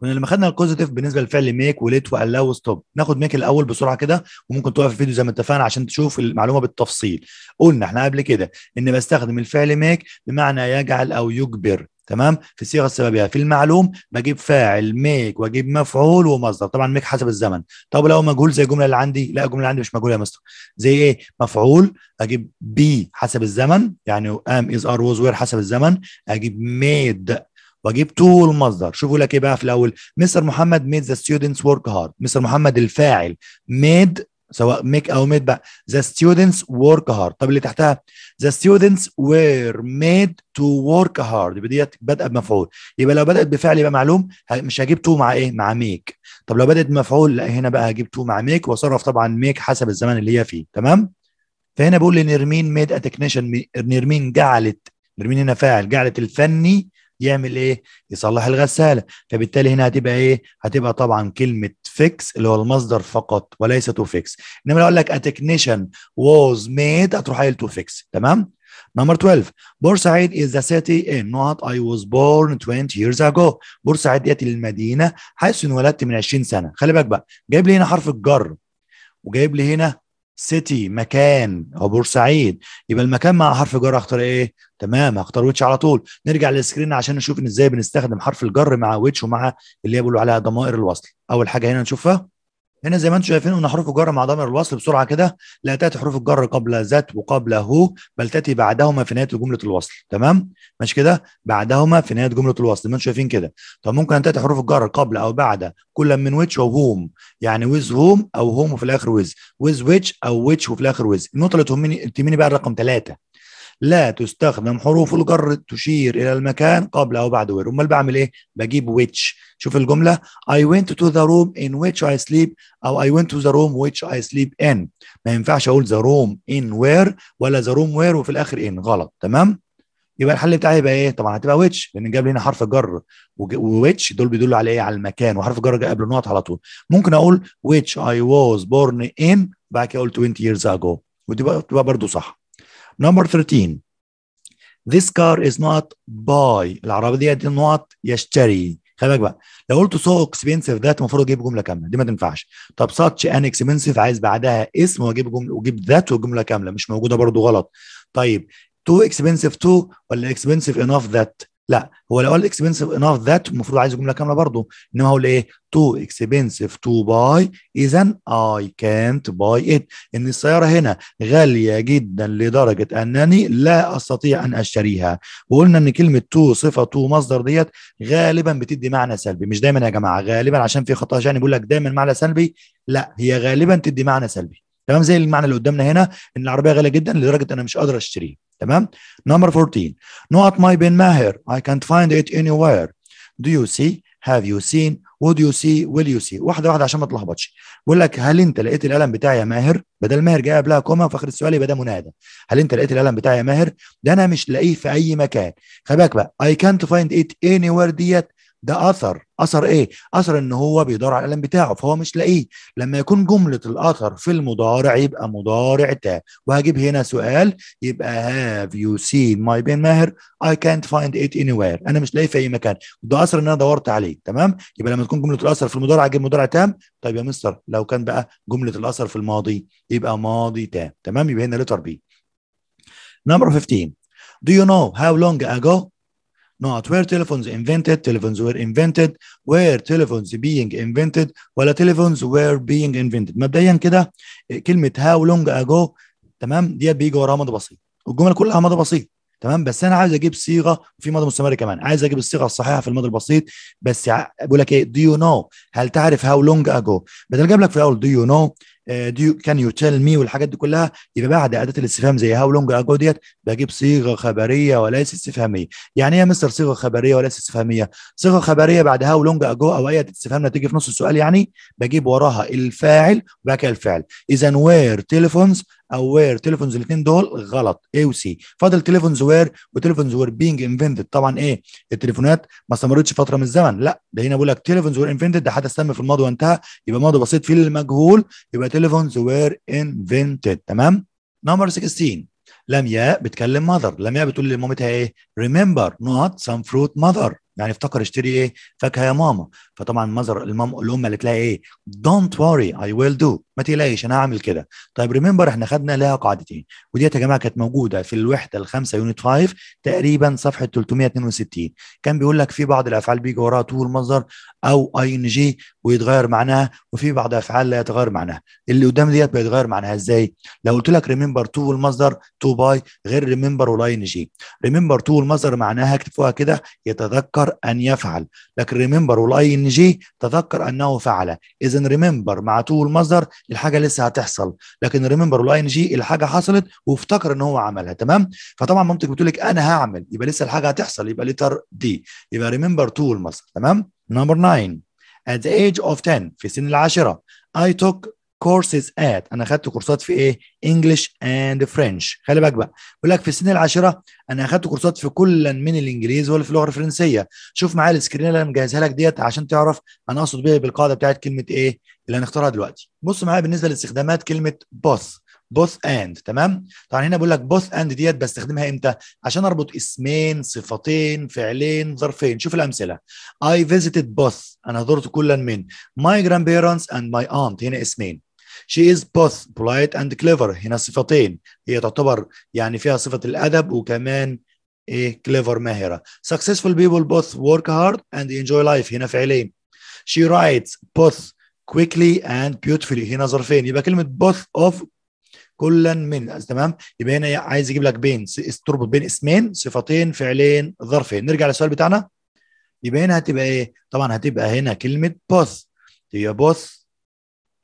كنا لما خدنا الكوزيتيف بالنسبه للفعل ميك وليت والاو وستوب ناخد ميك الاول بسرعه كده وممكن توقف الفيديو زي ما اتفقنا عشان تشوف المعلومه بالتفصيل قلنا احنا قبل كده ان بستخدم الفعل ميك بمعنى يجعل او يجبر تمام في صيغه السببيه في المعلوم بجيب فاعل ميك واجيب مفعول ومصدر طبعا ميك حسب الزمن طب لو مجهول زي الجمله اللي عندي لا الجمله اللي عندي مش مجهوله يا مستر زي ايه مفعول اجيب بي حسب الزمن يعني ام از ار ووز وير حسب الزمن اجيب ميد واجيب تو المصدر شوفوا لك ايه بقى في الاول مستر محمد ميد ذا ستودنتس ورك هارد مستر محمد الفاعل ميد سواء ميك او ميد بقى ذا ستودنتس ورك هارد طب اللي تحتها ذا ستودنتس وير ميد تو ورك هارد يبقى ديت بادئه بمفعول يبقى لو بدات بفعل يبقى معلوم مش هجيب تو مع ايه مع ميك طب لو بدات بمفعول لا هنا بقى هجيب تو مع ميك واصرف طبعا ميك حسب الزمان اللي هي فيه تمام فهنا بقول لنرمين ميد ا تكنيشن نرمين جعلت نرمين هنا فاعل جعلت الفني يعمل ايه يصلح الغساله فبالتالي هنا هتبقى ايه هتبقى طبعا كلمه فيكس اللي هو المصدر فقط وليس تو فيكس انما لو اقول لك اتكنيشن ووز ميد هتروح قايل تو فيكس تمام نمبر 12 بورسعيد از ذا سيتي ان نوت اي ووز بورن 20 ييرز اجو بورسعيد ديت المدينة حيث انولدت من 20 سنة خلي بالك بقى جايب لي هنا حرف الجر وجايب لي هنا سيتي مكان او بورسعيد يبقى المكان مع حرف جر هختار ايه تمام هختار ويتش على طول نرجع للسكرين عشان نشوف ازاي بنستخدم حرف الجر مع ويتش ومع اللي هي بيقولوا عليها ضمائر الوصل اول حاجه هنا نشوفها هنا زي ما انتم شايفين ان حروف الجر مع ضمير الوصل بسرعه كده لا تاتي حروف الجر قبل ذات وقبل هو بل تاتي بعدهما في نهايه جمله الوصل تمام ماشي كده بعدهما في نهايه جمله الوصل ما انتم شايفين كده طب ممكن ان تاتي حروف الجر قبل او بعد كل من ويتش يعني او هوم يعني ويز هوم او هوم وفي الاخر ويز ويز ويتش او ويتش وفي الاخر ويز النقطه اللي تهمني تهمني بقى الرقم ثلاثه لا تستخدم حروف الجر تشير الى المكان قبل او بعد وير امال بعمل ايه بجيب which شوف الجمله I went to the room in which I sleep او I went to the room which I sleep in ما ينفعش اقول the room in where ولا the room where وفي الاخر in غلط تمام يبقى الحل بتاعي يبقى ايه؟ طبعا هتبقى ويتش لان جاب لنا حرف جر وويتش دول بيدلوا على ايه؟ على المكان وحرف جر جه قبل النقط على طول ممكن اقول ويتش اي ووز بورن ان بعد كده اقول 20 years ago وتبقى تبقى برضه صح نمبر 13 This car is not buy العربية دي, دي not يشتري خلي بالك بقى لو قلت so expensive ذات المفروض اجيب جمله كامله دي ما تنفعش طب ساتش an expensive عايز بعدها اسم واجيب جمله واجيب ذات وجمله كامله مش موجوده برضو غلط طيب تو expensive تو ولا expensive انف ذات لا هو لو قال اكسبنسيف انف ذات المفروض عايز جمله كامله برضه انما هو ايه تو اكسبنسيف تو باي اذا اي كانت باي ات ان السياره هنا غاليه جدا لدرجه انني لا استطيع ان اشتريها وقلنا ان كلمه تو صفه تو مصدر ديت غالبا بتدي معنى سلبي مش دايما يا جماعه غالبا عشان في خطا يعني بيقول لك دايما معنى سلبي لا هي غالبا تدي معنى سلبي تمام زي المعنى اللي قدامنا هنا ان العربيه غاليه جدا لدرجه انا مش قادر اشتريها تمام نمبر 14 ماي بن ماهر اي كانت فايند ات اني وير دو يو سي هاف يو سين وود يو سي ويل يو سي واحده واحده عشان ما تلخبطش بقول لك هل انت لقيت القلم بتاعي يا ماهر بدل ماهر جاي قبلها كوما في اخر السؤال يبقى ده منادى هل انت لقيت القلم بتاعي يا ماهر ده انا مش لاقيه في اي مكان خلي بالك بقى اي كانت فايند ات اني وير ديت ده اثر اثر ايه اثر ان هو بيدور على الالم بتاعه فهو مش لاقيه لما يكون جمله الاثر في المضارع يبقى مضارع تام وهجيب هنا سؤال يبقى have you seen my بين ماهر I can't find it anywhere انا مش لاقيه في اي مكان ده اثر ان انا دورت عليه تمام يبقى لما تكون جمله الاثر في المضارع اجيب مضارع تام طيب يا مستر لو كان بقى جمله الاثر في الماضي يبقى ماضي تام تمام يبقى هنا لتر بي نمبر 15 Do you know how long ago not where telephones invented telephones were invented were telephones being invented ولا telephones were being invented مبدئيا كده كلمه how long ago تمام ديت بيجي وراها مدى بسيط الجمل كلها مدى بسيط تمام بس انا عايز اجيب صيغه في مضى مستمر كمان عايز اجيب الصيغه الصحيحه في المضى البسيط بس بقول لك ايه دو يو نو هل تعرف هاو لونج اجو بدل جاب لك في الاول دو يو نو دو كان يو تيل مي والحاجات دي كلها يبقى بعد اداه الاستفهام زي هاو لونج اجو ديت بجيب صيغه خبريه وليس استفهاميه يعني ايه يا مستر صيغه خبريه وليس استفهاميه صيغه خبريه بعد هاو لونج اجو او اي استفهام نتيجه في نص السؤال يعني بجيب وراها الفاعل وبعد كده الفعل اذا وير تليفونز او وير تليفونز الاثنين دول غلط اي وسي فاضل تليفونز وير وتليفونز وير بينج انفنتد طبعا ايه التليفونات ما استمرتش فتره من الزمن لا ده هنا بقول لك تليفونز وير انفنتد ده حدث تم في الماضي وانتهى يبقى ماضي بسيط فيه المجهول يبقى تليفونز وير انفنتد تمام نمبر 16 لمياء بتكلم ماذر لمياء بتقول لمامتها ايه ريمبر نوت سام فروت ماذر يعني افتكر اشتري ايه فاكهه يا ماما فطبعا مذر المام الام اللي تلاقي ايه دونت وري اي ويل دو ما تقلقيش انا هعمل كده طيب ريمبر احنا خدنا لها قاعدتين وديت يا جماعه كانت موجوده في الوحده الخامسه يونت 5 تقريبا صفحه 362 كان بيقول لك في بعض الافعال بيجي وراها طول مصدر او اي ان جي ويتغير معناها وفي بعض الافعال لا يتغير معناها اللي قدام ديت بيتغير معناها ازاي لو قلت لك ريمبر تو المصدر تو باي غير ريمبر والاي ان جي ريمبر تو المصدر معناها اكتب فوقها كده يتذكر تذكر أن يفعل لكن ريمبر والاي ان جي تذكر أنه فعل إذا ريمبر مع تو المصدر الحاجة لسه هتحصل لكن ريمبر والاي ان جي الحاجة حصلت وافتكر أن هو عملها تمام فطبعا مامتك بتقول لك أنا هعمل يبقى لسه الحاجة هتحصل يبقى ليتر دي يبقى ريمبر تو المصدر تمام نمبر 9 at the age of 10 في سن العاشرة I took كورسز ات انا اخدت كورسات في ايه انجلش اند فرنش خلي بالك بقى بيقول لك في السنين العاشره انا اخدت كورسات في كل من الانجليزي ولا في اللغه الفرنسيه شوف معايا السكرين اللي انا مجهزها لك ديت عشان تعرف انا اقصد بيها بالقاعده بتاعت كلمه ايه اللي هنختارها دلوقتي بص معايا بالنسبه لاستخدامات كلمه بوث بوث اند تمام طبعا هنا بقول لك بوث اند ديت بستخدمها امتى عشان اربط اسمين صفتين فعلين ظرفين شوف الامثله I visited both انا زرت كلا من my grandparents and my aunt هنا اسمين she is both polite and clever هنا صفتين هي تعتبر يعني فيها صفة الأدب وكمان ايه clever ماهرة successful people both work hard and enjoy life هنا فعلين she writes both quickly and beautifully هنا ظرفين يبقى كلمة both of كلا من تمام يبقى هنا عايز يجيب لك بين تربط بين اسمين صفتين فعلين ظرفين نرجع للسؤال بتاعنا يبقى هنا هتبقى ايه طبعا هتبقى هنا كلمة both هي both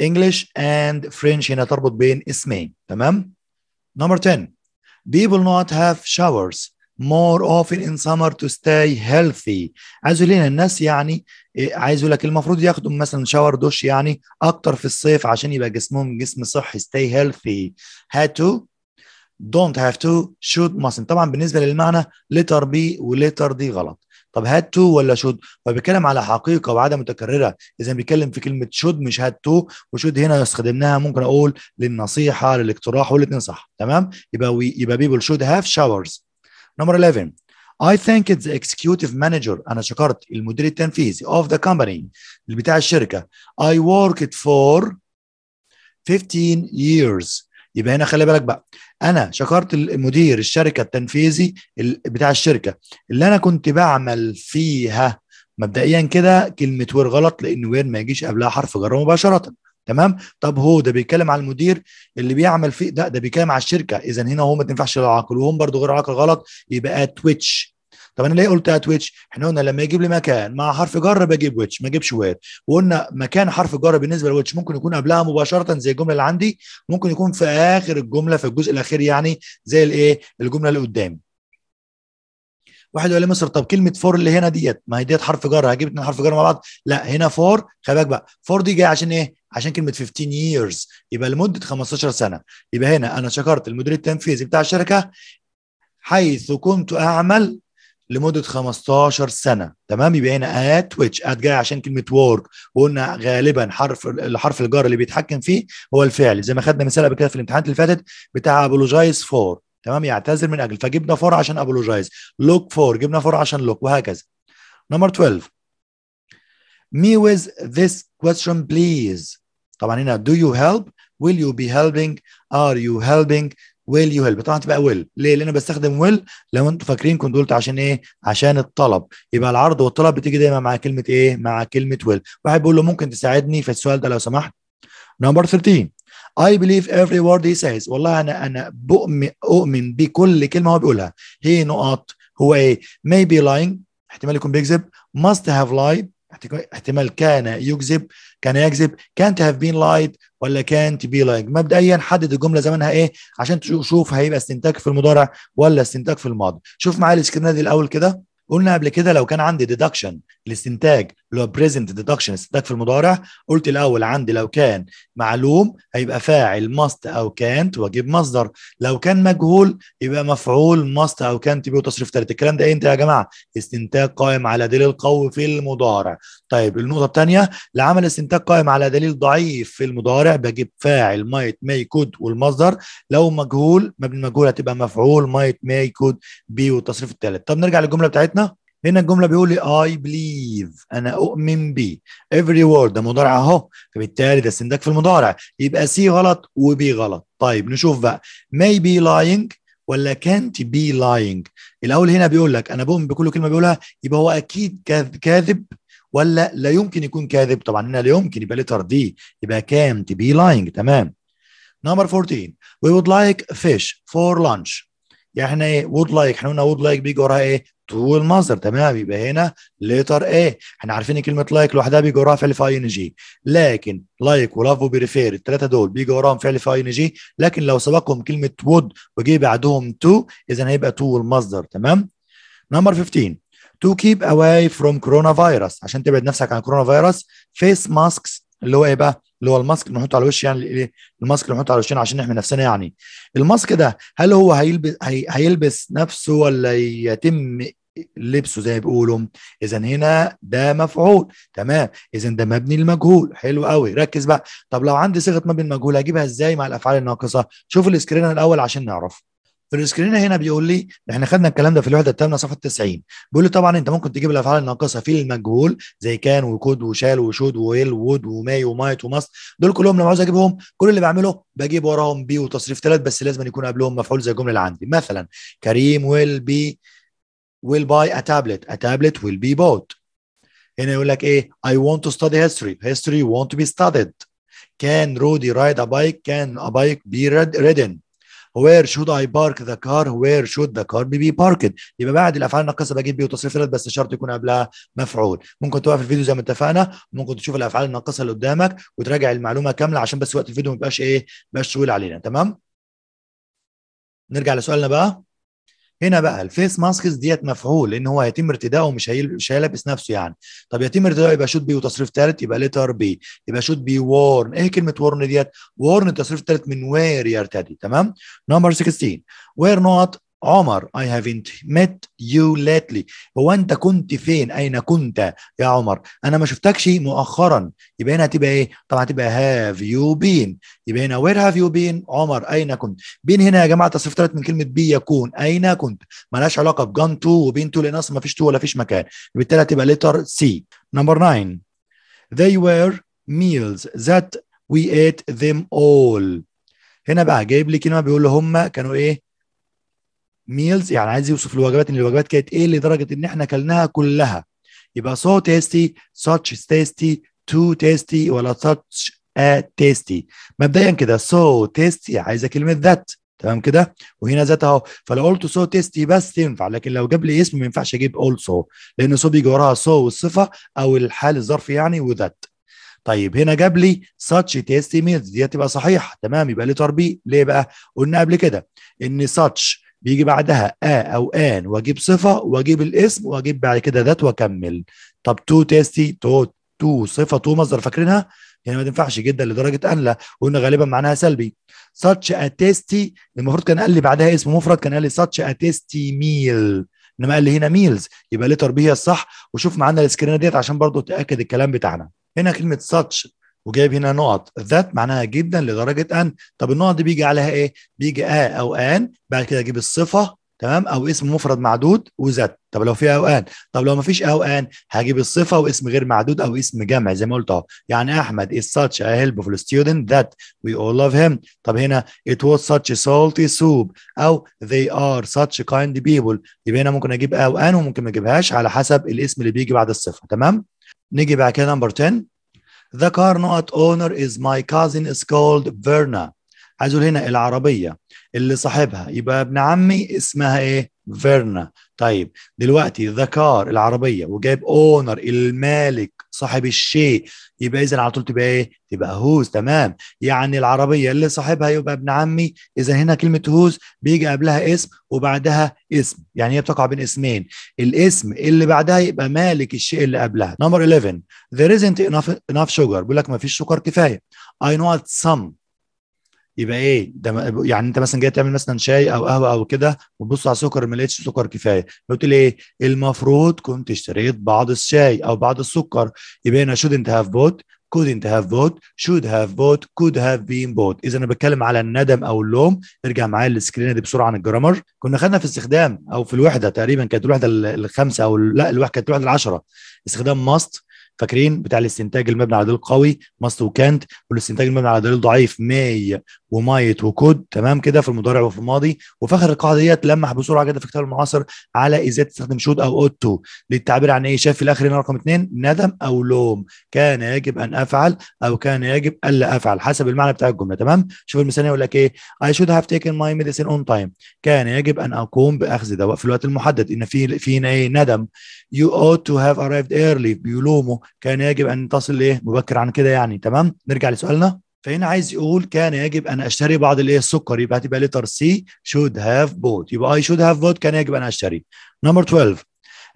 English and French هنا تربط بين اسمين تمام number 10 people not have showers more often in summer to stay healthy عايز يقول لنا الناس يعني إيه، عايز يقول لك المفروض ياخدوا مثلا شاور دوش يعني اكتر في الصيف عشان يبقى جسمهم جسم صحي stay healthy had to don't have to should mustn't طبعا بالنسبه للمعنى letter B و letter D غلط طب هاد تو ولا شود هو بيتكلم على حقيقه وعاده متكرره اذا بيتكلم في كلمه شود مش هاد تو وشود هنا استخدمناها ممكن اقول للنصيحه للاقتراح والاثنين صح تمام يبقى وي يبقى people شود هاف شاورز نمبر 11 I thank the executive manager انا شكرت المدير التنفيذي of the company بتاع الشركه I worked for 15 years يبقى هنا خلي بالك بقى انا شكرت المدير الشركه التنفيذي بتاع الشركه اللي انا كنت بعمل فيها مبدئيا كده كلمه وير غلط لان وير ما يجيش قبلها حرف جر مباشره تمام طب هو ده بيتكلم على المدير اللي بيعمل فيه ده ده بيتكلم على الشركه اذا هنا هو ما تنفعش العقل وهم برضو غير عقل غلط يبقى تويتش طب انا ليه قلت هات ويتش احنا قلنا لما يجيب لي مكان مع حرف جر بجيب ويتش ما اجيبش وير وقلنا مكان حرف جر بالنسبه لويتش ممكن يكون قبلها مباشره زي الجمله اللي عندي ممكن يكون في اخر الجمله في الجزء الاخير يعني زي الايه الجمله اللي قدامي واحد يقول لي مصر طب كلمه فور اللي هنا ديت ما هي ديت حرف جر هجيب اثنين حرف جر مع بعض لا هنا فور خلي بالك بقى فور دي جايه عشان ايه عشان كلمه 15 years يبقى لمده 15 سنه يبقى هنا انا شكرت المدير التنفيذي بتاع الشركه حيث كنت اعمل لمده 15 سنه تمام يبقى هنا ات ويتش ات جاي عشان كلمه وورك وقلنا غالبا حرف الحرف الجار اللي بيتحكم فيه هو الفعل زي ما خدنا مثال قبل كده في الامتحانات اللي فاتت بتاع ابولوجايز فور تمام يعتذر من اجل فجبنا فور عشان ابولوجايز لوك فور جبنا فور عشان لوك وهكذا نمبر 12 مي ويز ذيس كويستشن بليز طبعا هنا دو يو هيلب ويل يو بي هيلبينج ار يو هيلبينج ويل يو هيلب طبعا تبقى ويل ليه لان انا بستخدم ويل لو انتم فاكرين كنت قلت عشان ايه عشان الطلب يبقى العرض والطلب بتيجي دايما مع كلمه ايه مع كلمه ويل واحد بيقول له ممكن تساعدني في السؤال ده لو سمحت نمبر 13 I believe every word he says والله انا انا بؤمن اؤمن بكل كلمه هو بيقولها هي نقط هو ايه ماي بي lying احتمال يكون بيكذب must have lied احتمال كان يكذب كان يكذب can't have been lied ولا كانت بي لايك مبدئيا حدد الجمله زمانها ايه عشان تشوف هيبقى استنتاج في المضارع ولا استنتاج في الماضي شوف معايا السكرين دي الاول كده قلنا قبل كده لو كان عندي ديدكشن الاستنتاج اللي هو بريزنت ديدكشن استنتاج في المضارع قلت الاول عندي لو كان معلوم هيبقى فاعل ماست او كانت واجيب مصدر لو كان مجهول يبقى مفعول ماست او كانت به تصريف ثالث الكلام ده امتى يا جماعه استنتاج قائم على دليل قوي في المضارع طيب النقطه الثانيه لعمل استنتاج قائم على دليل ضعيف في المضارع بجيب فاعل مايت ماي كود والمصدر لو مجهول مبني المجهول هتبقى مفعول مايت ماي كود بي والتصريف الثالث طب نرجع للجمله بتاعتنا هنا الجمله بيقول لي اي بليف انا اؤمن بي افري وورد ده مضارع اهو فبالتالي ده استنتاج في المضارع يبقى سي غلط وبي غلط طيب نشوف بقى may be lying ولا كانت بي lying الاول هنا بيقول لك انا بؤمن بكل كلمه بيقولها يبقى هو اكيد كاذب ولا لا يمكن يكون كاذب طبعا هنا لا يمكن يبقى لتر دي يبقى كانت بي lying تمام نمبر 14 we would like fish for lunch يعني ايه وود لايك احنا قلنا وود لايك بيجي وراها ايه طول مصدر تمام يبقى هنا ليتر ايه احنا عارفين كلمه لايك لوحدها بيجي وراها فعل في اي ان جي لكن لايك ولاف وبريفير الثلاثه دول بيجي وراهم فعل في اي ان جي لكن لو سبقهم كلمه وود وجي بعدهم تو اذا هيبقى تو المصدر تمام نمبر 15 to keep away from coronavirus عشان تبعد نفسك عن كورونا فيروس فيس ماسكس اللي هو ايه بقى اللي هو الماسك اللي بنحطه على الوش يعني ايه الماسك اللي بنحطه على وشنا عشان نحمي نفسنا يعني الماسك ده هل هو هيلبس هي هيلبس نفسه ولا يتم لبسه زي ما بيقولوا اذا هنا ده مفعول تمام اذا ده مبني المجهول حلو قوي ركز بقى طب لو عندي صيغه مبني المجهول هجيبها ازاي مع الافعال الناقصه شوف السكرين الاول عشان نعرف فالسكرين هنا بيقول لي احنا خدنا الكلام ده في الوحده الثامنه صفحه 90 بيقول لي طبعا انت ممكن تجيب الافعال الناقصه في المجهول زي كان وكود وشال وشود ويل وود وماي ومايت وماست دول كلهم لما عاوز اجيبهم كل اللي بعمله بجيب وراهم بي وتصريف ثلاث بس لازم يكون قبلهم مفعول زي الجمله اللي عندي مثلا كريم ويل بي ويل باي ا تابلت ا تابلت ويل بي بوت هنا يقول لك ايه اي وونت تو study هيستوري هيستوري وونت تو بي studied كان رودي رايد a كان can a bike be ridden وير شود اي بارك ذا كار وير شود ذا كار بي باركد يبقى بعد الافعال الناقصه بجيب بي وتصريف ثلاث بس شرط يكون قبلها مفعول ممكن توقف الفيديو زي ما اتفقنا ممكن تشوف الافعال الناقصه اللي قدامك وتراجع المعلومه كامله عشان بس وقت الفيديو ما يبقاش ايه ما يبقاش طويل علينا تمام نرجع لسؤالنا بقى هنا بقى الفيس ماسكس ديت مفعول لان هو هيتم ارتدائه مش مش هيلبس نفسه يعني طب يتم ارتدائه يبقى شوت بي وتصريف ثالث يبقى ليتر بي يبقى شوت بي وورن ايه كلمه وورن ديت وورن التصريف الثالث من وير يرتدي تمام نمبر 16 وير نوت عمر I haven't met you lately هو أنت كنت فين أين كنت يا عمر أنا ما شفتكش مؤخرا يبقى هنا هتبقى إيه طبعا هتبقى have you been يبقى هنا where have you been عمر أين كنت بين هنا يا جماعة تصريف ثلاث من كلمة بي يكون أين كنت ملهاش علاقة بجان تو وبين تو لأن أصلا ما فيش تو ولا فيش مكان بالتالي هتبقى letter C number 9 they were meals that we ate them all هنا بقى جايب لي كلمة بيقول هم كانوا إيه ميلز يعني عايز يوصف الوجبات ان الوجبات كانت ايه لدرجه ان احنا كلناها كلها يبقى سو تيستي ساتش تيستي تو تيستي ولا ساتش ا تيستي مبدئيا كده سو تيستي عايزه كلمه ذات تمام كده وهنا ذات اهو فلو قلت سو تيستي بس تنفع لكن لو جاب لي اسم ما ينفعش اجيب اولسو لان سو بيجي وراها سو والصفه او الحال الظرفي يعني وذات طيب هنا جاب لي ساتش تيستي ميلز دي هتبقى صحيحه تمام يبقى لتر بي ليه بقى قلنا قبل كده ان ساتش بيجي بعدها آ أو آن وأجيب صفة وأجيب الاسم وأجيب بعد كده ذات وأكمل طب تو تيستي تو تو صفة تو مصدر فاكرينها؟ يعني ما تنفعش جدا لدرجة أن لا وقلنا غالبا معناها سلبي ساتش أتيستي المفروض كان قال لي بعدها اسم مفرد كان قال لي ساتش أتيستي ميل انما قال لي هنا ميلز يبقى ليتر بي هي الصح وشوف معانا السكرينه ديت عشان برضو تاكد الكلام بتاعنا هنا كلمه such وجايب هنا نقط ذات معناها جدا لدرجه ان طب النقط دي بيجي عليها ايه بيجي ا او ان بعد كده اجيب الصفه تمام او اسم مفرد معدود وذات طب لو في او ان طب لو ما فيش او ان هجيب الصفه واسم غير معدود او اسم جمع زي ما قلت اهو يعني احمد is such a helpful student that we all love him طب هنا it was such a salty soup او they are such kind people يبقى هنا ممكن اجيب او ان وممكن ما اجيبهاش على حسب الاسم اللي بيجي بعد الصفه تمام نيجي بعد كده نمبر 10 The car not owner is my cousin is called Verna عايز اقول هنا العربيه اللي صاحبها يبقى ابن عمي اسمها ايه؟ فيرنا طيب دلوقتي ذكار العربيه وجايب اونر المالك صاحب الشيء يبقى اذا على طول تبقى ايه؟ تبقى هوز تمام يعني العربيه اللي صاحبها يبقى ابن عمي اذا هنا كلمه هوز بيجي قبلها اسم وبعدها اسم يعني هي بتقع بين اسمين الاسم اللي بعدها يبقى مالك الشيء اللي قبلها نمبر 11 there isn't enough enough sugar بيقول لك ما فيش سكر كفايه I know some يبقى ايه ده يعني انت مثلا جاي تعمل مثلا شاي او قهوه او كده وتبص على السكر ما لقيتش سكر كفايه فقلت لي ايه المفروض كنت اشتريت بعض الشاي او بعض السكر يبقى هنا شود انت هاف بوت couldn't have bought should have bought could have been bought اذا انا بتكلم على الندم او اللوم ارجع معايا للسكرين دي بسرعه عن الجرامر كنا خدنا في استخدام او في الوحده تقريبا كانت الوحده الخامسه او لا الوحده كانت الوحده العشره استخدام ماست فاكرين بتاع الاستنتاج المبني على دليل قوي ماست وكانت والاستنتاج المبني على دليل ضعيف ماي ومايت وكود تمام كده في المضارع وفي الماضي وفخر القاعده ديت لمح بسرعه جدا في الكتاب المعاصر على ازاي تستخدم شود او اوت تو للتعبير عن ايه شاف في الاخر هنا رقم اثنين ندم او لوم كان يجب ان افعل او كان يجب الا افعل حسب المعنى بتاع الجمله تمام شوف المثال يقول لك ايه اي شود هاف تيكن ماي ميديسين اون تايم كان يجب ان اقوم باخذ دواء في الوقت المحدد ان في في هنا ايه ندم يو اوت تو هاف ارايفد ايرلي بيلومه كان يجب ان تصل ايه مبكر عن كده يعني تمام نرجع لسؤالنا فهنا عايز يقول كان يجب ان اشتري بعض الايه السكر يبقى هتبقى لتر سي شود هاف بوت يبقى اي شود هاف بوت كان يجب ان اشتري نمبر 12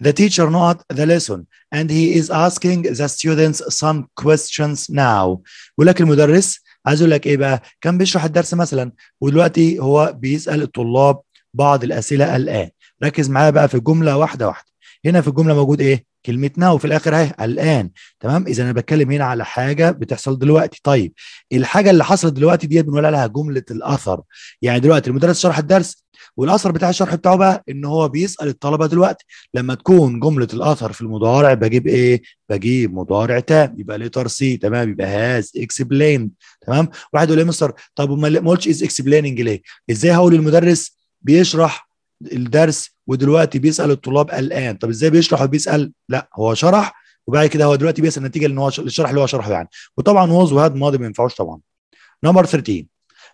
The teacher not the lesson and he is asking the students some questions now بيقول لك المدرس عايز يقول لك ايه بقى كان بيشرح الدرس مثلا ودلوقتي هو بيسال الطلاب بعض الاسئله الان ركز معايا بقى في الجمله واحده واحده هنا في الجمله موجود ايه كلمتنا وفي الاخر اهي الان تمام اذا انا بتكلم هنا على حاجه بتحصل دلوقتي طيب الحاجه اللي حصلت دلوقتي ديت بنقول عليها جمله الاثر يعني دلوقتي المدرس شرح الدرس والاثر بتاع الشرح بتاعه بقى ان هو بيسال الطلبه دلوقتي لما تكون جمله الاثر في المضارع بجيب ايه بجيب مضارع تام يبقى ليتر سي تمام يبقى هاز اكسبلين تمام واحد يقول لي مستر طب ما قلتش از اكسبليننج ليه ازاي هقول للمدرس بيشرح الدرس ودلوقتي بيسال الطلاب الان طب ازاي بيشرح وبيسال لا هو شرح وبعد كده هو دلوقتي بيسال النتيجه اللي هو الشرح اللي هو شرحه يعني وطبعا ووز وهاد ماضي ما ينفعوش طبعا نمبر 13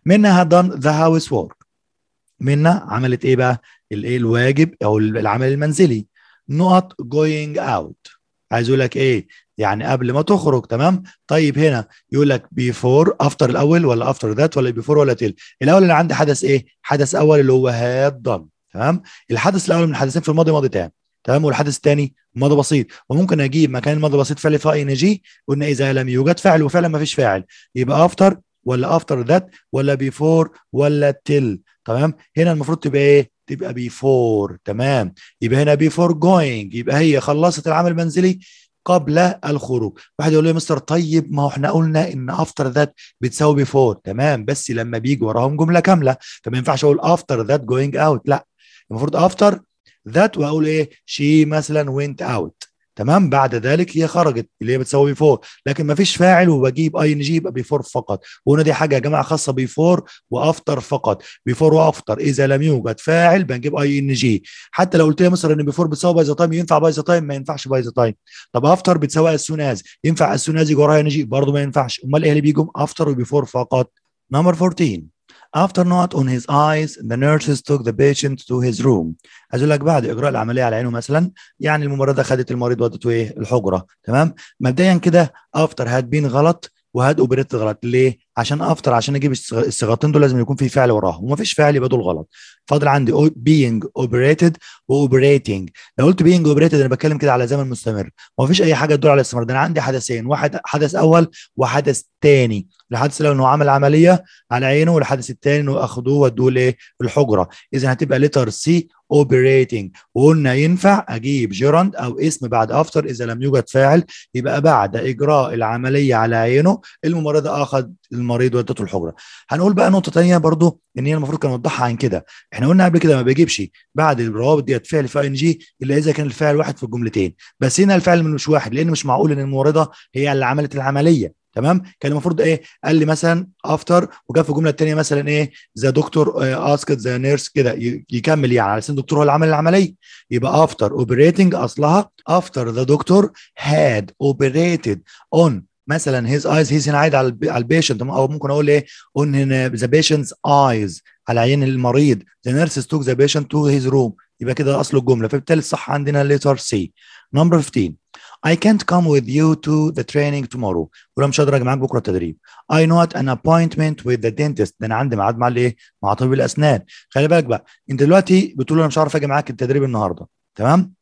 منها دان ذا هاوس وورك منا عملت ايه بقى الايه الواجب او العمل المنزلي نقط جوينج اوت عايز يقول لك ايه يعني قبل ما تخرج تمام طيب هنا يقول لك بيفور افتر الاول ولا افتر ذات ولا بيفور ولا تيل الاول اللي عندي حدث ايه حدث اول اللي هو هاد done تمام الحدث الاول من الحدثين في الماضي ماضي تام تمام والحدث الثاني ماضي بسيط وممكن اجيب مكان الماضي بسيط فعل فاي جي قلنا اذا لم يوجد فعل وفعلا ما فيش فاعل يبقى افتر ولا افتر ذات ولا بيفور ولا تل تمام هنا المفروض تبقى ايه تبقى بيفور تمام يبقى هنا بيفور جوينج يبقى هي خلصت العمل المنزلي قبل الخروج واحد يقول لي مستر طيب ما هو احنا قلنا ان افتر ذات بتساوي بيفور تمام بس لما بيجي وراهم جمله كامله فما ينفعش اقول افتر ذات جوينج اوت لا المفروض افتر ذات واقول ايه شي مثلا وينت اوت تمام بعد ذلك هي خرجت اللي هي بتسوي بيفور لكن ما فيش فاعل وبجيب اي ان جي يبقى بيفور فقط وهنا دي حاجه يا جماعه خاصه بيفور وافتر فقط بيفور وافتر اذا لم يوجد فاعل بنجيب اي ان جي حتى لو قلت لي مثلا ان بيفور بتساوي باي ذا تايم ينفع باي ذا تايم ما ينفعش باي ذا تايم طب افتر بتساوي السوناز ينفع السوناز يجي وراها ان جي برضه ما ينفعش امال ايه اللي بيجوا افتر وبيفور فقط نمبر 14 After not on his eyes, the nurses took the patient to his room. عايز اقول لك بعد اجراء العمليه على عينه مثلا يعني الممرضه خدت المريض ودته ايه الحجره تمام مبدئيا كده after had been غلط وهاد اوبريت غلط ليه؟ عشان افطر عشان اجيب الصيغتين دول لازم يكون في فعل وراهم ومفيش فعل يبقى دول غلط فاضل عندي being operated operating لو قلت being operated انا بتكلم كده على زمن مستمر ومفيش اي حاجه تدل على الاستمرار ده انا عندي حدثين واحد حدث اول وحدث تاني الحدث الاول انه عمل عمليه على عينه والحدث الثاني انه اخدوه ودوه لايه الحجره اذا هتبقى لتر سي اوبريتنج وقلنا ينفع اجيب جيراند او اسم بعد افتر اذا لم يوجد فاعل يبقى بعد اجراء العمليه على عينه الممرضه اخذ المريض وادته الحجره هنقول بقى نقطه ثانيه برضو ان هي المفروض كان نوضحها عن كده احنا قلنا قبل كده ما بيجيبش بعد الروابط ديت فعل في ان جي الا اذا كان الفعل واحد في الجملتين بس هنا الفعل مش واحد لان مش معقول ان الممرضه هي اللي عملت العمليه تمام كان المفروض ايه قال لي مثلا افتر وجاب في الجمله الثانيه مثلا ايه ذا دكتور اسكت ذا نيرس كده يكمل يعني على اساس الدكتور هو اللي عمل العمليه يبقى افتر اوبريتنج اصلها افتر ذا دكتور هاد اوبريتد اون مثلا هيز ايز هيز هنا عايد على البيشنت او ممكن اقول ايه اون ذا بيشنتس ايز على عين المريض ذا نيرسز توك ذا بيشنت تو هيز روم يبقى كده اصل الجمله فبالتالي الصح عندنا ليتر سي نمبر 15 I can't come with you to the training tomorrow ولا مش هقدر اجي معاك بكره التدريب I know an appointment with the dentist ده انا عندي ميعاد مع الايه مع طبيب الاسنان خلي بالك بقى انت دلوقتي بتقول انا مش هعرف اجي معاك التدريب النهارده تمام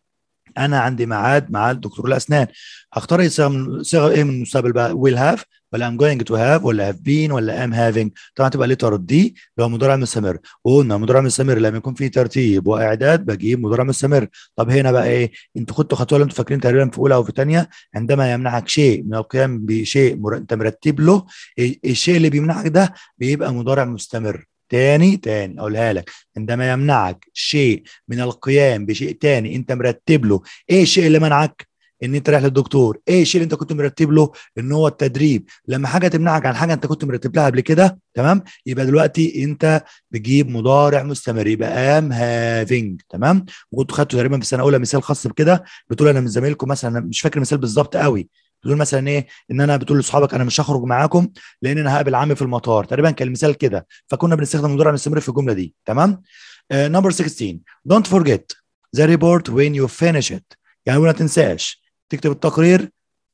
انا عندي ميعاد مع دكتور الاسنان هختار إيه صيغه صيغه صيغه ايه من المستقبل بقى ويل هاف ولا ام جوينج تو هاف ولا هاف بين ولا ام هافينج طبعا تبقى ليتر دي اللي هو مضارع مستمر وقلنا مضارع مستمر لما يكون في ترتيب واعداد بجيب مضارع مستمر طب هنا بقى ايه انتوا خدتوا خطوه اللي انتوا فاكرين تقريبا في اولى او في ثانيه عندما يمنعك شيء من القيام بشيء مر... انت مرتب له إيه- إيه الشيء اللي بيمنعك ده بيبقى مضارع مستمر تاني تاني اقولها لك عندما يمنعك شيء من القيام بشيء تاني انت مرتب له ايه الشيء اللي منعك ان انت رايح للدكتور ايه الشيء اللي انت كنت مرتب له ان هو التدريب لما حاجه تمنعك عن حاجه انت كنت مرتب لها قبل كده تمام يبقى دلوقتي انت بتجيب مضارع مستمر يبقى ام هافينج تمام وكنت خدته تقريبا في السنه الاولى مثال خاص بكده بتقول انا من زمايلكم مثلا مش فاكر مثال بالظبط قوي تقول مثلا ايه ان انا بتقول لاصحابك انا مش هخرج معاكم لان انا هقابل عمي في المطار تقريبا كان المثال كده فكنا بنستخدم مضارع المستمر في الجمله دي تمام نمبر uh, 16 don't forget the report when you finish it يعني ما تنساش تكتب التقرير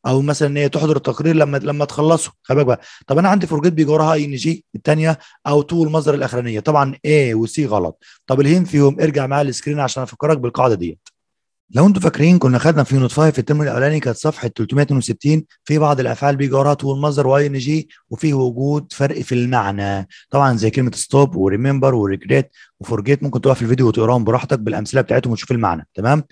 او مثلا ايه تحضر التقرير لما لما تخلصه خلي بالك بقى طب انا عندي فورجيت بيجي وراها اي ان جي الثانيه او تو المصدر الاخرانيه طبعا ايه وسي غلط طب الهين فيهم ارجع معايا السكرين عشان افكرك بالقاعده ديت لو انتم فاكرين كنا خدنا في يونت 5 في الترم الاولاني كانت صفحه 362 في بعض الافعال تو والمصدر واي ان جي وفيه وجود فرق في المعنى طبعا زي كلمه ستوب وريمبر وريجريت وفورجيت ممكن تقف في الفيديو وتقراهم براحتك بالامثله بتاعتهم وتشوف المعنى تمام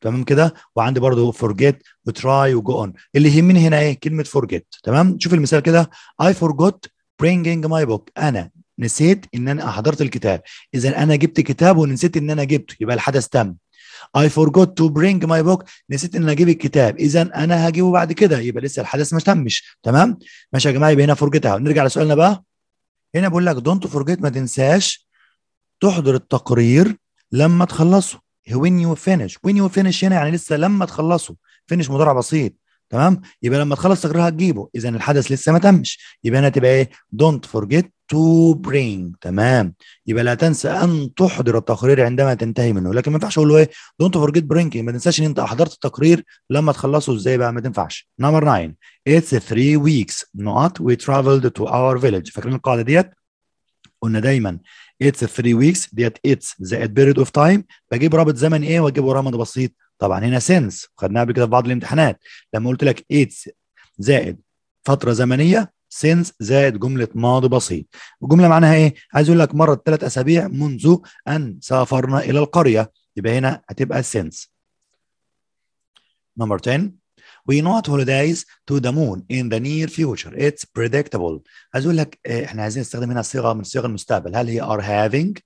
تمام كده وعندي برضه فورجيت وتراي وجو اون اللي يهمني هنا ايه كلمه فورجيت تمام شوف المثال كده اي فورجوت برينجينج ماي بوك انا نسيت ان انا حضرت الكتاب اذا انا جبت كتاب ونسيت ان انا جبته يبقى الحدث تم I forgot to bring my book نسيت ان اجيب الكتاب اذا انا هجيبه بعد كده يبقى لسه الحدث ما تمش تمام ماشي يا جماعه يبقى هنا فرجتها نرجع لسؤالنا بقى هنا بقول لك دونت فورجيت ما تنساش تحضر التقرير لما تخلصه when you finish when you finish هنا يعني لسه لما تخلصه finish مضارع بسيط تمام يبقى لما تخلص تقريرها هتجيبه اذا الحدث لسه ما تمش يبقى هنا تبقى ايه دونت فورجيت to bring تمام يبقى لا تنسى ان تحضر التقرير عندما تنتهي منه لكن ما ينفعش اقول له ايه دونت فورجيت برينكينج ما تنساش ان انت احضرت التقرير لما تخلصه ازاي بقى ما تنفعش نمبر 9 اتس 3 ويكس نوت وي traveled تو اور فيلج فاكرين القاعده ديت قلنا دايما اتس 3 ويكس ديت اتس زائد بيريد اوف تايم بجيب رابط زمني ايه واجيب وراه بسيط طبعا هنا سنس خدناها قبل كده في بعض الامتحانات لما قلت لك اتس زائد فتره زمنيه سينس زائد جمله ماضي بسيط الجمله معناها ايه عايز يقول لك مرت ثلاث اسابيع منذ ان سافرنا الى القريه يبقى هنا هتبقى سينس نمبر 10 We not holidays to the moon in the near future. It's predictable. عايز اقول لك آه، احنا عايزين نستخدم هنا صيغه من صيغ المستقبل، هل هي are having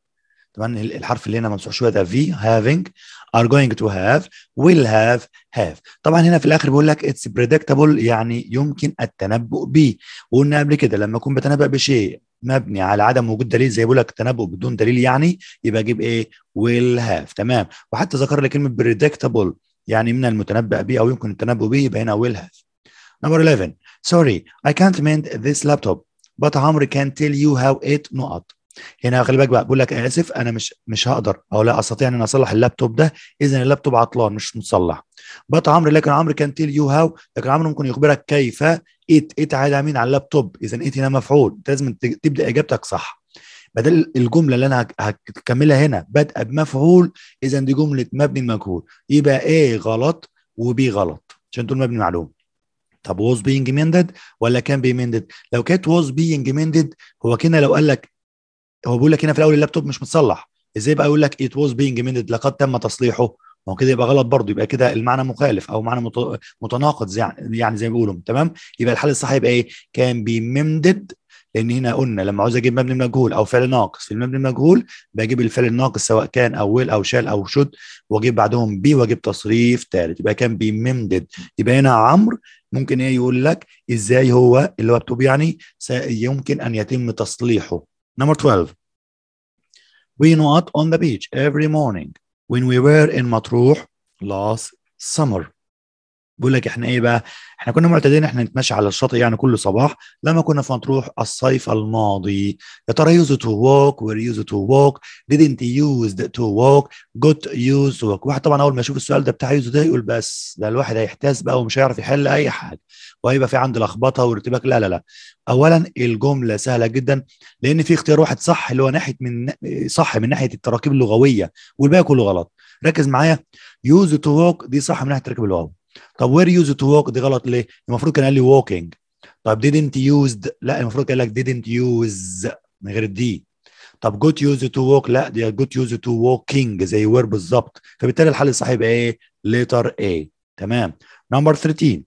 طبعا الحرف اللي هنا ممسوح شويه ده في هافينج ار جوينج تو هاف ويل هاف هاف طبعا هنا في الاخر بيقول لك اتس بريدكتبل يعني يمكن التنبؤ به وقلنا قبل كده لما اكون بتنبأ بشيء مبني على عدم وجود دليل زي بيقول لك التنبؤ بدون دليل يعني يبقى اجيب ايه ويل هاف تمام وحتى ذكر لي كلمه بريدكتبل يعني من المتنبأ به او يمكن التنبؤ به يبقى هنا ويل هاف نمبر 11 سوري اي كانت مينت ذيس لابتوب but عمرو can tell you how it نقط هنا خلي بالك بقى بقول لك اسف انا مش مش هقدر او لا استطيع ان انا اصلح اللابتوب ده اذا اللابتوب عطلان مش متصلح بات عمرو لكن عمرو كان تيل يو هاو لكن عمرو ممكن يخبرك كيف ات ات عاد مين على اللابتوب اذا ات هنا مفعول لازم تبدا اجابتك صح بدل الجمله اللي انا هكملها هنا بادئه بمفعول اذا دي جمله مبني مجهول يبقى ايه غلط وبي غلط عشان تقول مبني معلوم طب was being mended ولا كان being mended لو كانت was being mended هو كنا لو قال لك هو بيقول لك هنا في الاول اللابتوب مش متصلح ازاي بقى يقول لك ات واز بينج ميندد لقد تم تصليحه ما هو كده يبقى غلط برضه يبقى كده المعنى مخالف او معنى متناقض يعني زي ما بيقولوا تمام يبقى الحل الصح يبقى ايه كان بيممدد لان هنا قلنا لما عاوز اجيب مبني مجهول او فعل ناقص في المبني المجهول بجيب الفعل الناقص سواء كان او ويل او شال او شد واجيب بعدهم بي واجيب تصريف ثالث يبقى كان بيممدد يبقى هنا عمرو ممكن ايه يقول لك ازاي هو اللابتوب يعني يمكن ان يتم تصليحه Number 12. We not on the beach every morning when we were in Matruh last summer. بيقول لك احنا ايه بقى؟ احنا كنا معتادين احنا نتمشى على الشاطئ يعني كل صباح لما كنا في مطروح الصيف الماضي يا ترى يوز تو ووك وير يوز تو ووك didn't يوز تو ووك جوت يوز ووك واحد طبعا اول ما يشوف السؤال ده بتاع يوز ده يقول بس ده الواحد هيحتاس بقى ومش هيعرف يحل اي حاجه وهيبقى في عنده لخبطه وارتباك لا لا لا اولا الجمله سهله جدا لان في اختيار واحد صح اللي هو ناحيه من صح من ناحيه التراكيب اللغويه والباقي كله غلط ركز معايا يوز تو ووك دي صح من ناحيه التراكيب اللغوي طب وير يوز تو ووك دي غلط ليه؟ المفروض كان قال لي ووكينج طب didn't used لا المفروض قال لك didn't use من غير الدي طب got used to walk لا دي got used to walking زي وير بالظبط فبالتالي الحل الصحيح يبقى ايه؟ letter A تمام نمبر 13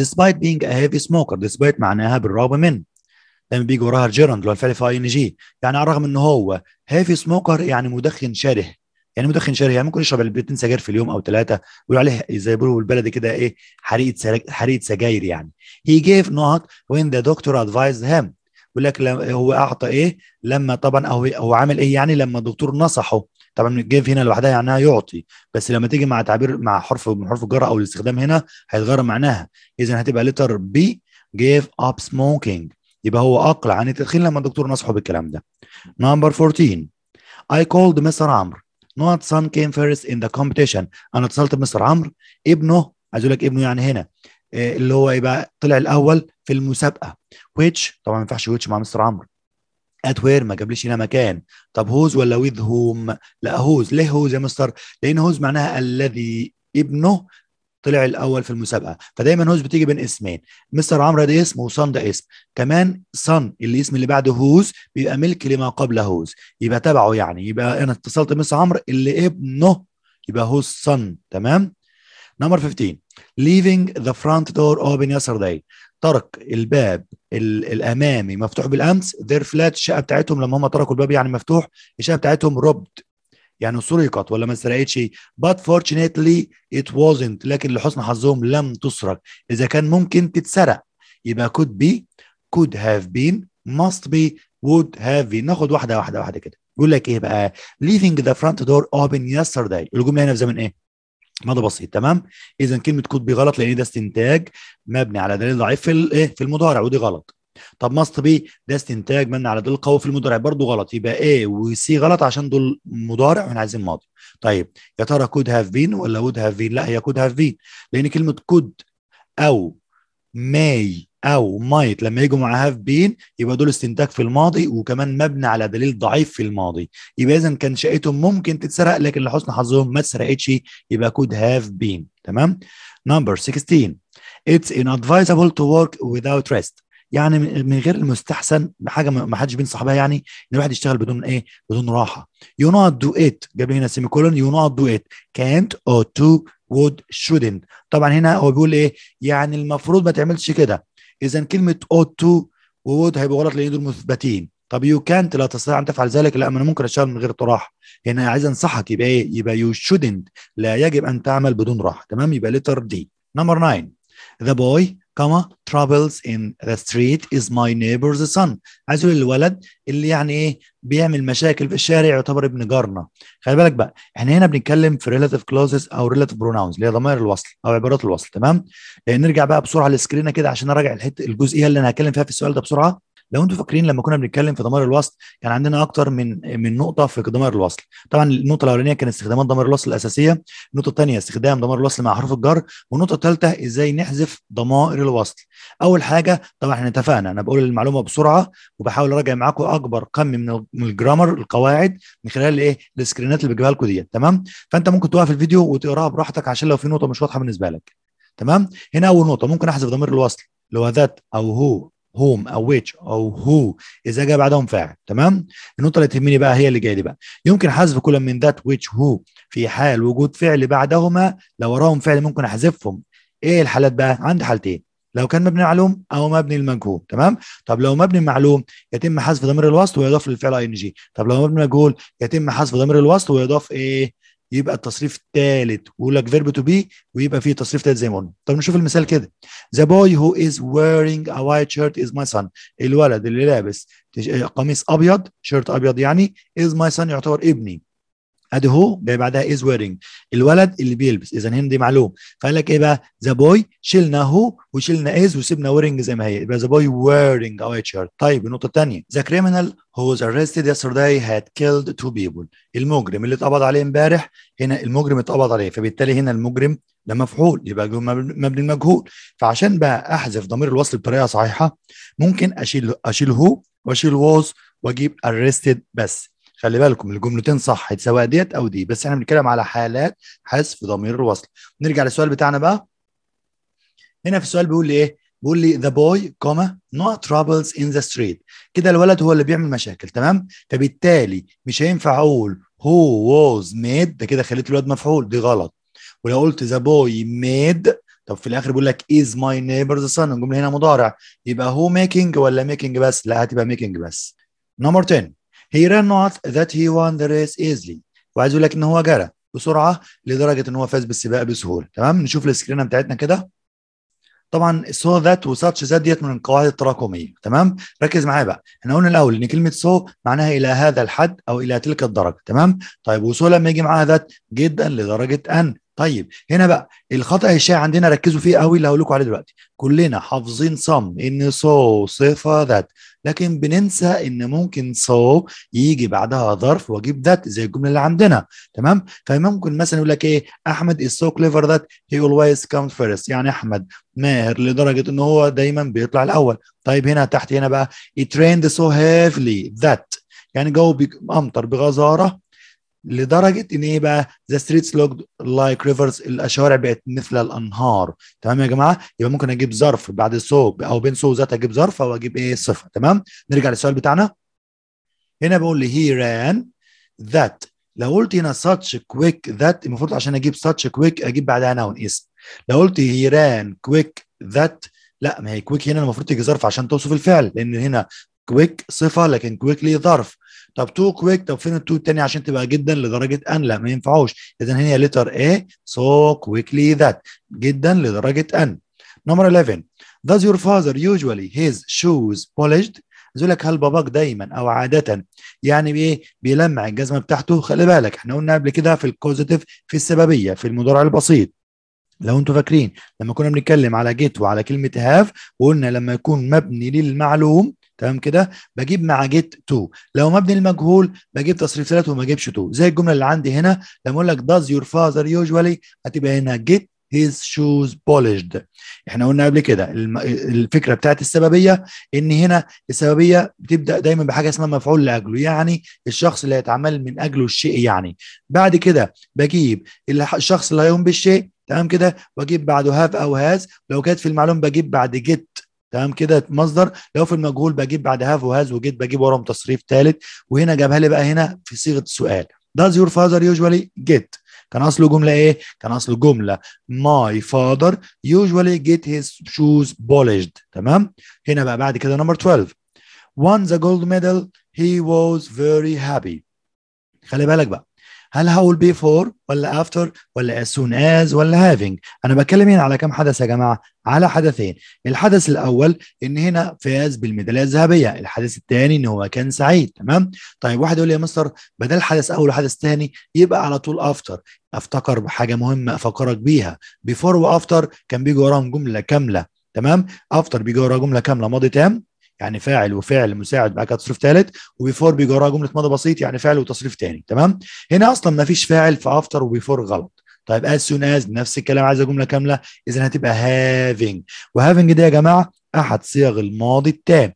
despite being a heavy smoker despite معناها بالرغم من لما بيجي وراها الجيرند اللي هو الفعل في اي ان جي يعني على الرغم ان هو هيفي سموكر يعني مدخن شره يعني مدخن شهري يعني ممكن يشرب علبتين سجاير في اليوم او ثلاثه بيقولوا عليه زي بيقولوا بالبلدي كده ايه حريقه حريقه سجاير يعني he gave not when the doctor advised him بيقول لك هو اعطى ايه لما طبعا هو هو عامل ايه يعني لما الدكتور نصحه طبعا جيف هنا لوحدها يعني يعطي بس لما تيجي مع تعبير مع حرف من حرف الجر او الاستخدام هنا هيتغير معناها اذا هتبقى لتر بي جيف اب سموكينج يبقى هو اقلع عن التدخين لما الدكتور نصحه بالكلام ده نمبر 14 I called مستر عمرو not son came first in the competition انا اتصلت بمستر عمرو ابنه عايز اقول لك ابنه يعني هنا آه، اللي هو يبقى طلع الاول في المسابقه which طبعا ما ينفعش which مع مستر عمرو ات وير ما جابليش هنا مكان طب هوز ولا ويذ هوم لا هوز ليه هوز يا مستر لان هوز معناها الذي ابنه طلع الاول في المسابقه فدايما هوز بتيجي بين اسمين مستر عمرو ده اسم وصن ده اسم كمان صن الاسم اللي بعده هوز بيبقى ملك لما قبل هوز يبقى تبعه يعني يبقى انا اتصلت بمستر عمرو اللي ابنه يبقى هوز صن تمام نمبر 15 leaving the front door open yesterday ترك الباب الامامي مفتوح بالامس their flat الشقه بتاعتهم لما هم تركوا الباب يعني مفتوح الشقه بتاعتهم روبد يعني سرقت ولا ما سرقتش but fortunately it wasn't لكن لحسن حظهم لم تسرق اذا كان ممكن تتسرق يبقى could be could have been must be would have been ناخد واحده واحده واحده كده يقول لك ايه بقى leaving the front door open yesterday الجمله هنا في زمن ايه ماذا بسيط تمام اذا كلمه كود بي غلط لان ده استنتاج مبني على دليل ضعيف في الايه في المضارع ودي غلط طب ماست بي ده استنتاج من على دول قوي في المضارع برضه غلط يبقى ايه وسي غلط عشان دول مضارع واحنا عايزين ماضي طيب يا ترى كود هاف بين ولا وود هاف بين لا هي كود هاف بين لان كلمه كود او ماي او مايت لما يجوا مع هاف بين يبقى دول استنتاج في الماضي وكمان مبني على دليل ضعيف في الماضي يبقى اذا كان شقتهم ممكن تتسرق لكن لحسن حظهم ما اتسرقتش يبقى كود هاف بين تمام نمبر 16 It's inadvisable to work without rest يعني من غير المستحسن حاجه ما حدش بينصح بها يعني ان الواحد يشتغل بدون ايه بدون راحه يو نوت دو ات جاب لي هنا سيمي كولون يو نوت دو ات كانت او تو وود شودنت طبعا هنا هو بيقول ايه يعني المفروض ما تعملش كده اذا كلمه او تو وود هيبقى غلط لان دول مثبتين طب يو كانت لا تستطيع ان تفعل ذلك لا ما انا ممكن اشتغل من غير راحه هنا عايز انصحك يبقى ايه يبقى يو شودنت لا يجب ان تعمل بدون راحه تمام يبقى لتر دي نمبر 9 ذا بوي كما troubles in the street is my neighbor's son عايز يقول الولد اللي يعني ايه بيعمل مشاكل في الشارع يعتبر ابن جارنا خلي بالك بقى احنا هنا بنتكلم في relative clauses او relative pronouns اللي هي ضمائر الوصل او عبارات الوصل تمام آه، نرجع بقى بسرعه للسكرينه كده عشان اراجع الحته الجزئيه اللي انا هتكلم فيها في السؤال ده بسرعه لو انتم فاكرين لما كنا بنتكلم في دمار الوصل كان عندنا اكتر من من نقطه في دمار الوصل طبعا النقطه الاولانيه كان استخدامات دمار الوصل الاساسيه النقطه الثانيه استخدام دمار الوصل مع حروف الجر والنقطه الثالثه ازاي نحذف ضمائر الوصل اول حاجه طبعا احنا اتفقنا انا بقول المعلومه بسرعه وبحاول اراجع معاكم اكبر كم من الجرامر القواعد من خلال ايه السكرينات اللي بجيبها لكم ديت تمام فانت ممكن توقف الفيديو وتقراها براحتك عشان لو في نقطه مش واضحه بالنسبه لك تمام هنا اول نقطه ممكن احذف ضمير الوصل لو ذات او هو هوم او ويتش او هو اذا جاء بعدهم فاعل تمام النقطه اللي تهمني بقى هي اللي جايه لي بقى يمكن حذف كل من ذات ويتش هو في حال وجود فعل بعدهما لو وراهم فعل ممكن احذفهم ايه الحالات بقى عندي حالتين لو كان مبني معلوم او مبني المجهول تمام طب لو مبني معلوم يتم حذف ضمير الوسط ويضاف للفعل اي ان جي طب لو مبني مجهول يتم حذف ضمير الوسط ويضاف ايه يبقى التصريف الثالث ويقول لك فيرب تو بي ويبقى فيه تصريف ثالث زي ما قلنا طب نشوف المثال كده ذا بوي هو از ويرينج ا وايت شيرت از ماي سان الولد اللي لابس قميص ابيض شيرت ابيض يعني از ماي سان يعتبر ابني ادي هو جاي بعدها از ويرنج الولد اللي بيلبس اذا هنا دي معلوم فقال لك ايه بقى ذا بوي شلنا هو وشلنا از وسيبنا ويرينج زي ما هي يبقى ذا بوي او اتش شيرت طيب النقطه الثانيه ذا كريمنال هو arrested يسترداي هاد كيلد تو بيبل المجرم اللي اتقبض عليه امبارح هنا المجرم اتقبض عليه فبالتالي هنا المجرم ده مفعول يبقى مبني المجهول فعشان بقى احذف ضمير الوصل بطريقه صحيحه ممكن اشيل اشيل هو واشيل واز واجيب ارستد بس خلي بالكم الجملتين صح سواء ديت او دي بس احنا بنتكلم على حالات حذف ضمير الوصل نرجع للسؤال بتاعنا بقى هنا في السؤال بيقول لي ايه بيقول لي ذا بوي كوما نو ترابلز ان ذا ستريت كده الولد هو اللي بيعمل مشاكل تمام فبالتالي مش هينفع اقول هو ووز ميد ده كده خليت الولد مفعول دي غلط ولو قلت ذا بوي ميد طب في الاخر بيقول لك از ماي نيبرز سن الجمله هنا مضارع يبقى هو ميكنج ولا ميكنج بس لا هتبقى ميكنج بس نمبر 10 He ran not that he won the race easily وعايز يقول لك ان هو جرى بسرعه لدرجه ان هو فاز بالسباق بسهوله تمام نشوف السكرينه بتاعتنا كده طبعا سو ذات وساتش ذات ديت من القواعد التراكميه تمام ركز معايا بقى احنا قلنا الاول ان كلمه سو معناها الى هذا الحد او الى تلك الدرجه تمام طيب وسو لما يجي معاها ذات جدا لدرجه ان طيب هنا بقى الخطا الشائع عندنا ركزوا فيه قوي اللي هقول لكم عليه دلوقتي كلنا حافظين صم ان سو صفه ذات لكن بننسى ان ممكن سو يجي بعدها ظرف واجيب ذات زي الجمله اللي عندنا تمام فممكن مثلا يقول لك ايه احمد is so clever that he always comes first يعني احمد ماهر لدرجه ان هو دايما بيطلع الاول طيب هنا تحت هنا بقى he trained so heavily that يعني جو امطر بغزاره لدرجه ان ايه بقى ذا ستريتس looked لايك ريفرز الشوارع بقت مثل الانهار تمام يا جماعه يبقى ممكن اجيب ظرف بعد سو او بين سو ذات اجيب ظرف او اجيب ايه صفه تمام نرجع للسؤال بتاعنا هنا بقول لي هي ران ذات لو قلت هنا such quick ذات المفروض عشان اجيب such quick اجيب بعدها نون اسم لو قلت هي ران quick ذات لا ما هي كويك هنا المفروض تيجي ظرف عشان توصف الفعل لان هنا كويك صفه لكن كويكلي ظرف طب تو كويك طب فين التو التاني عشان تبقى جدا لدرجه ان لا ما ينفعوش اذا هي لتر ايه سو كويكلي ذات جدا لدرجه ان نمبر 11 does your father usually his shoes polished يقول لك هل باباك دايما او عاده يعني بايه بيلمع الجزمه بتاعته خلي بالك احنا قلنا قبل كده في الكوزيتيف في السببيه في المضارع البسيط لو انتوا فاكرين لما كنا بنتكلم على جيت وعلى كلمه هاف وقلنا لما يكون مبني للمعلوم تمام كده بجيب مع جيت 2 لو مبني المجهول بجيب تصريف 3 وما اجيبش 2 زي الجمله اللي عندي هنا لما اقول لك does your father usually هتبقى هنا جيت his shoes polished احنا قلنا قبل كده الفكره بتاعت السببيه ان هنا السببيه بتبدا دايما بحاجه اسمها مفعول لاجله يعني الشخص اللي هيتعمل من اجله الشيء يعني بعد كده بجيب الشخص اللي هيقوم بالشيء تمام كده واجيب بعده هاف او هاز لو كانت في المعلوم بجيب بعد جيت تمام كده مصدر لو في المجهول بجيب بعد هاف وهاز وجيت بجيب وراهم تصريف ثالث وهنا جابها لي بقى هنا في صيغه السؤال does your father usually get كان اصله جمله ايه كان اصله جمله my father usually get his shoes polished تمام هنا بقى بعد كده نمبر 12 won the gold medal he was very happy خلي بالك بقى هل هقول بيفور ولا افتر ولا از سون از ولا هافينج انا بتكلم هنا على كم حدث يا جماعه على حدثين الحدث الاول ان هنا فاز بالميداليه الذهبيه الحدث الثاني ان هو كان سعيد تمام طيب واحد يقول لي يا مستر بدل حدث اول وحدث ثاني يبقى على طول افتر افتكر بحاجه مهمه افكرك بيها بيفور وافتر كان بيجي وراهم جمله كامله تمام افتر بيجي وراه جمله كامله ماضي تام يعني فاعل وفعل مساعد بعد كده تصريف ثالث وبيفور بيجي وراها جمله ماضي بسيط يعني فعل وتصريف ثاني تمام هنا اصلا ما فيش فاعل في افتر وبيفور غلط طيب as soon as نفس الكلام عايزه جمله كامله اذا هتبقى و having ده يا جماعه احد صيغ الماضي التام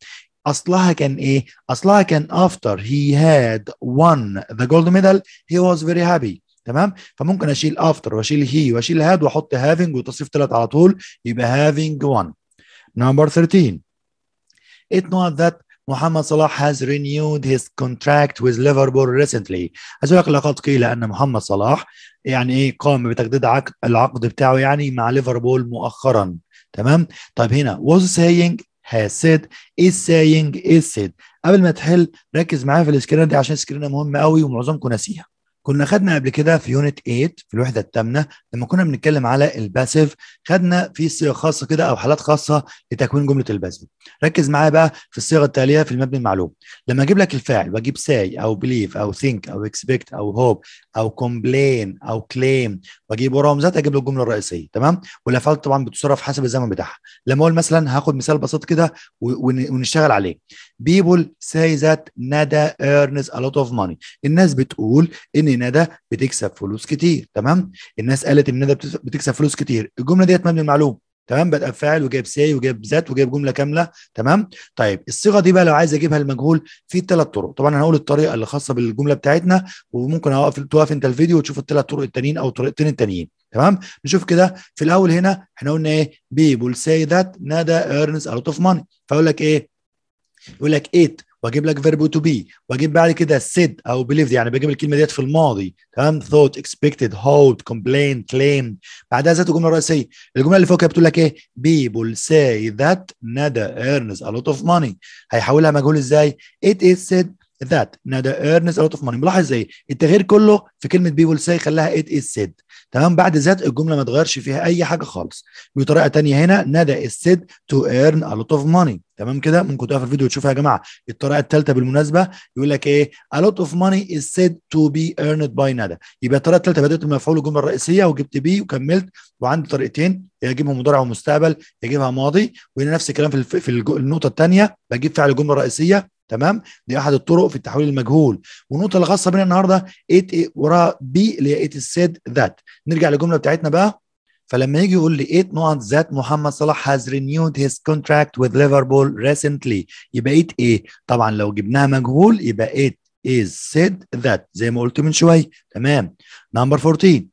اصلها كان ايه اصلها كان after he had won the gold medal he was very happy تمام فممكن اشيل after واشيل he واشيل had واحط having وتصريف ثلاث على طول يبقى having won number 13 It not that محمد صلاح has renewed his contract with Liverpool recently. عايز اقول لك لقد قيل ان محمد صلاح يعني ايه قام بتجديد عقد العقد بتاعه يعني مع ليفربول مؤخرا تمام؟ طيب هنا was saying has said is saying is said قبل ما تحل ركز معايا في السكرين دي عشان السكرين مهمه قوي ومعظمكم ناسيها. كنا خدنا قبل كده في يونت 8 في الوحده الثامنه لما كنا بنتكلم على الباسيف خدنا في صيغ خاصه كده او حالات خاصه لتكوين جمله الباسيف ركز معايا بقى في الصيغه التاليه في المبني المعلوم لما اجيب لك الفاعل واجيب ساي او بليف او ثينك او اكسبكت او هوب او كومبلين او كليم واجيب وراهم ذات اجيب له الجمله الرئيسيه تمام والافعال طبعا بتصرف حسب الزمن بتاعها لما اقول مثلا هاخد مثال بسيط كده ونشتغل عليه بيبول ساي ذات ندى ايرنز ا لوت اوف ماني الناس بتقول ان ندى بتكسب فلوس كتير تمام الناس قالت ان ندى بتكسب فلوس كتير الجمله ديت مبني المعلوم تمام بدأ فاعل وجايب ساي وجايب ذات وجايب جمله كامله تمام طيب الصيغه دي بقى لو عايز اجيبها المجهول في ثلاث طرق طبعا انا هقول الطريقه اللي خاصه بالجمله بتاعتنا وممكن اوقف توقف انت الفيديو وتشوف الثلاث طرق التانيين او الطريقتين التانيين تمام نشوف كده في الاول هنا احنا قلنا ايه بيبول ساي ذات نادا ايرنز اوت اوف ماني فاقول لك ايه يقول لك ات واجيب لك فيرب تو بي واجيب بعد كده سيد او بليفد يعني بجيب الكلمه ديت في الماضي تمام ثوت اكسبكتد هولد كومبلين كليم بعدها ذات الجمله الرئيسيه الجمله اللي فوقها بتقول لك ايه بيبول ساي ذات ندى ايرنز ا لوت اوف ماني هيحولها مجهول ازاي ات از سيد ذات ندى ايرنز ا لوت اوف ماني ملاحظ ايه التغيير كله في كلمه بيبول ساي خلاها ات از سيد تمام بعد ذات الجمله ما تغيرش فيها اي حاجه خالص بطريقه تانية هنا ندى السيد تو ايرن ا لوت اوف ماني تمام كده ممكن تقف الفيديو وتشوفها يا جماعه الطريقه الثالثه بالمناسبه يقول لك ايه ا لوت اوف ماني از سيد تو بي ايرند باي ندى يبقى الطريقه الثالثه بدات بمفعول الجمله الرئيسيه وجبت بي وكملت وعندي طريقتين يجيبها مضارع ومستقبل يجيبها ماضي وهنا نفس الكلام في في النقطه الثانيه بجيب فعل الجمله الرئيسيه تمام دي احد الطرق في التحويل المجهول والنقطه اللي خاصه بينا النهارده ات وراها بي اللي هي ات سيد ذات نرجع للجمله بتاعتنا بقى فلما يجي يقول لي ات نقط ذات محمد صلاح هاز رينيود هيز كونتراكت وذ ليفربول ريسنتلي يبقى ات ايه؟ طبعا لو جبناها مجهول يبقى ات is said that زي ما قلت من شوي تمام number 14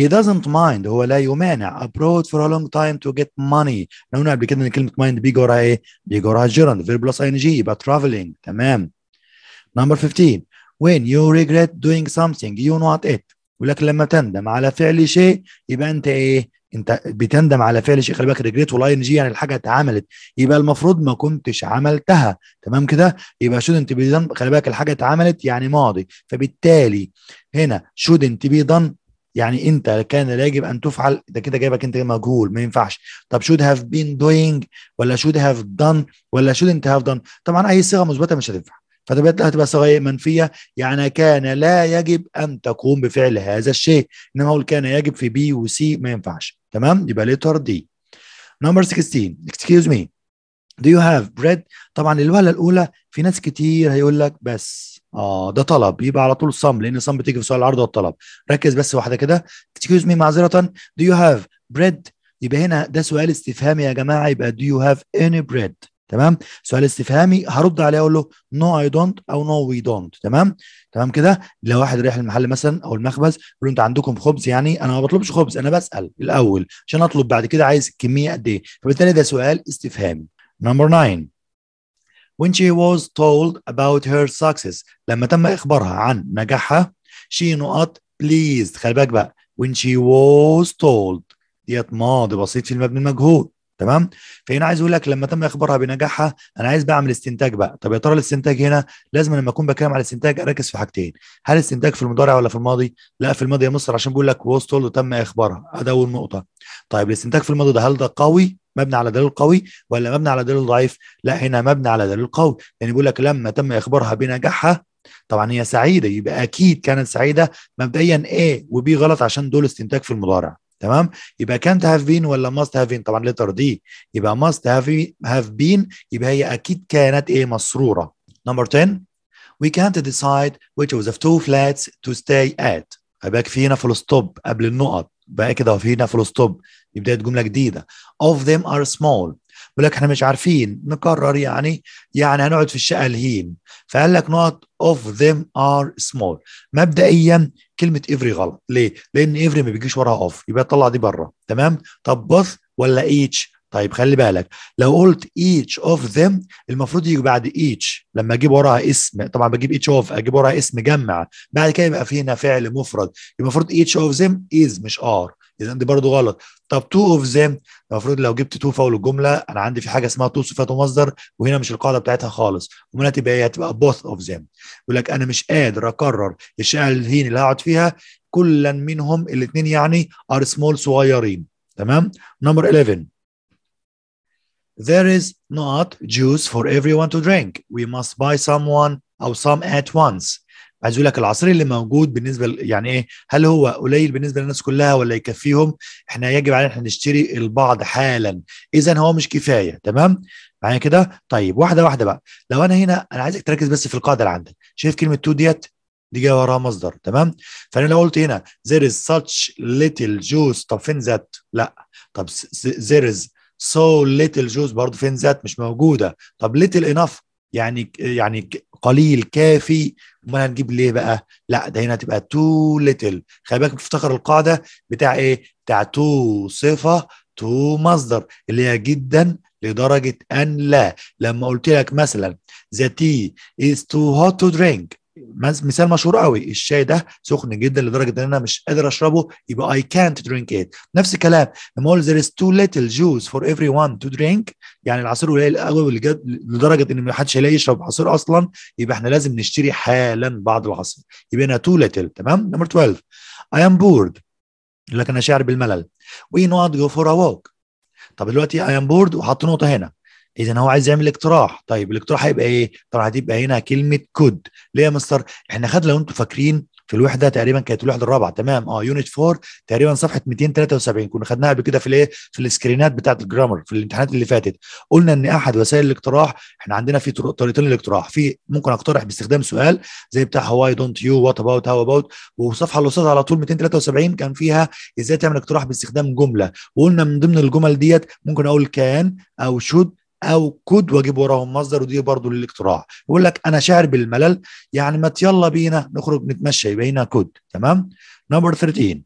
he doesn't mind هو لا يمانع abroad for a long time to get money احنا قبل كده كلمه mind بيجي وراها ايه؟ بيجي وراها الجيران verb plus ing يبقى traveling تمام number 15 when you regret doing something you not it يقول لك لما تندم على فعل شيء يبقى انت ايه؟ انت بتندم على فعل شيء خلي بالك ريجريت والاي ان جي يعني الحاجه اتعملت يبقى المفروض ما كنتش عملتها تمام كده يبقى شودنت بي دان خلي بالك الحاجه اتعملت يعني ماضي فبالتالي هنا شودنت بي دان يعني انت كان لا يجب ان تفعل ده كده جايبك انت مجهول ما ينفعش طب شود هاف بين دوينج ولا شود هاف دان ولا شودنت هاف دان طبعا اي صيغه مثبته مش هتنفع فتبقى هتبقى صيغه منفيه يعني كان لا يجب ان تقوم بفعل هذا الشيء انما اقول كان يجب في بي وسي ما ينفعش تمام يبقى ليتر دي نمبر 16 اكسكيوز مي دو يو هاف بريد طبعا الوهله الاولى في ناس كتير هيقول لك بس اه ده طلب يبقى على طول صم لان صم بتيجي في سؤال العرض والطلب ركز بس واحده كده اكسكيوز مي معذره دو يو هاف بريد يبقى هنا ده سؤال استفهامي يا جماعه يبقى دو يو هاف اني بريد تمام سؤال استفهامي هرد عليه اقول له نو اي دونت او نو وي دونت تمام تمام كده لو واحد رايح المحل مثلا او المخبز يقول له انت عندكم خبز يعني انا ما بطلبش خبز انا بسال الاول عشان اطلب بعد كده عايز كميه قد ايه فبالتالي ده سؤال استفهامي نمبر 9 when she was told about her success لما تم اخبارها عن نجاحها she نقط pleased خلي بالك بقى when she was told ديت ماضي بسيط في المبني المجهول تمام فهنا عايز اقول لك لما تم اخبارها بنجاحها انا عايز بعمل استنتاج بقى طب يا ترى الاستنتاج هنا لازم لما اكون بتكلم على الاستنتاج اركز في حاجتين هل الاستنتاج في المضارع ولا في الماضي لا في الماضي يا مصر عشان بقول لك ووستولد تم اخبارها ده اول نقطه طيب الاستنتاج في الماضي ده هل ده قوي مبني على دليل قوي ولا مبني على دليل ضعيف لا هنا مبني على دليل قوي يعني بيقول لك لما تم اخبارها بنجاحها طبعا هي سعيده يبقى اكيد كانت سعيده مبدئيا A وبي غلط عشان دول استنتاج في المضارع تمام يبقى كانت هاف بين ولا ماست هاف بين طبعا ليتر دي يبقى ماست هاف بين يبقى هي اكيد كانت ايه مسروره نمبر 10 وي كانت ديسايد ويتش اوف تو فلاتس تو ستاي ات هيبقى في هنا فول ستوب قبل النقط بقى كده في هنا في الستوب بدايه جمله جديده اوف ذيم ار سمول لك احنا مش عارفين نقرر يعني يعني هنقعد في الشقه الهين فقال لك not of them are small مبدئيا كلمه افري غلط ليه؟ لان افري ما بيجيش وراها اوف يبقى طلع دي بره تمام؟ طب بوث ولا ايتش؟ طيب خلي بالك لو قلت each of them المفروض يجي بعد each لما اجيب وراها اسم طبعا بجيب each of اجيب وراها اسم جمع بعد كده يبقى في هنا فعل مفرد المفروض each of them is مش are اذا دي برضه غلط طب تو اوف ذم المفروض لو جبت تو في اول الجمله انا عندي في حاجه اسمها تو صفات ومصدر وهنا مش القاعده بتاعتها خالص وهنا تبقى هي إيه؟ هتبقى بوث اوف ذم يقول لك انا مش قادر اقرر الشقه اللي هقعد فيها كلا منهم الاثنين يعني ار سمول صغيرين تمام نمبر 11 There is not juice for everyone to drink. We must buy someone or some at once. عايز اقول لك العصير اللي موجود بالنسبه يعني ايه هل هو قليل بالنسبه للناس كلها ولا يكفيهم احنا يجب علينا احنا نشتري البعض حالا اذا هو مش كفايه تمام معايا كده طيب واحده واحده بقى لو انا هنا انا عايزك تركز بس في القاعده اللي عندك شايف كلمه تو ديت دي جايه وراها مصدر تمام فانا لو قلت هنا there is such little juice طب فين ذات لا طب there is so little juice برضه فين ذات مش موجوده طب little enough يعني يعني قليل كافي امال هنجيب ليه بقى لا ده هنا هتبقى تو ليتل خلي بالك بتفتكر القاعده بتاع ايه بتاع تو صفه تو مصدر اللي هي جدا لدرجه ان لا لما قلت لك مثلا the tea is too hot to drink مثال مشهور قوي الشاي ده سخن جدا لدرجه ان انا مش قادر اشربه يبقى اي كانت درينك ات نفس الكلام لما اقول از تو ليتل little فور ايفري وان تو درينك يعني العصير قليل قوي لدرجه ان ما حدش هيلاقي يشرب عصير اصلا يبقى احنا لازم نشتري حالا بعض العصير يبقى انا تو ليتل تمام نمبر 12 اي ام بورد لكن انا شاعر بالملل وي نوت جو فور ا ووك طب دلوقتي اي ام بورد وحط نقطه هنا اذا هو عايز يعمل اقتراح طيب الاقتراح هيبقى ايه طبعا هتبقى هنا كلمه كود ليه يا مستر احنا خدنا لو انتم فاكرين في الوحده تقريبا كانت الوحده الرابعه تمام اه يونت 4 تقريبا صفحه 273 كنا خدناها قبل كده في الايه في السكرينات بتاعه الجرامر في الامتحانات اللي فاتت قلنا ان احد وسائل الاقتراح احنا عندنا في طريقتين للاقتراح في ممكن اقترح باستخدام سؤال زي بتاع هواي دونت يو وات اباوت هاو اباوت والصفحه اللي قصادها على طول 273 كان فيها ازاي تعمل اقتراح باستخدام جمله وقلنا من ضمن الجمل ديت ممكن اقول كان او شود او كود واجيب وراهم مصدر ودي برضه للاقتراع يقول لك انا شاعر بالملل يعني ما يلا بينا نخرج نتمشى يبقى هنا كود تمام نمبر 13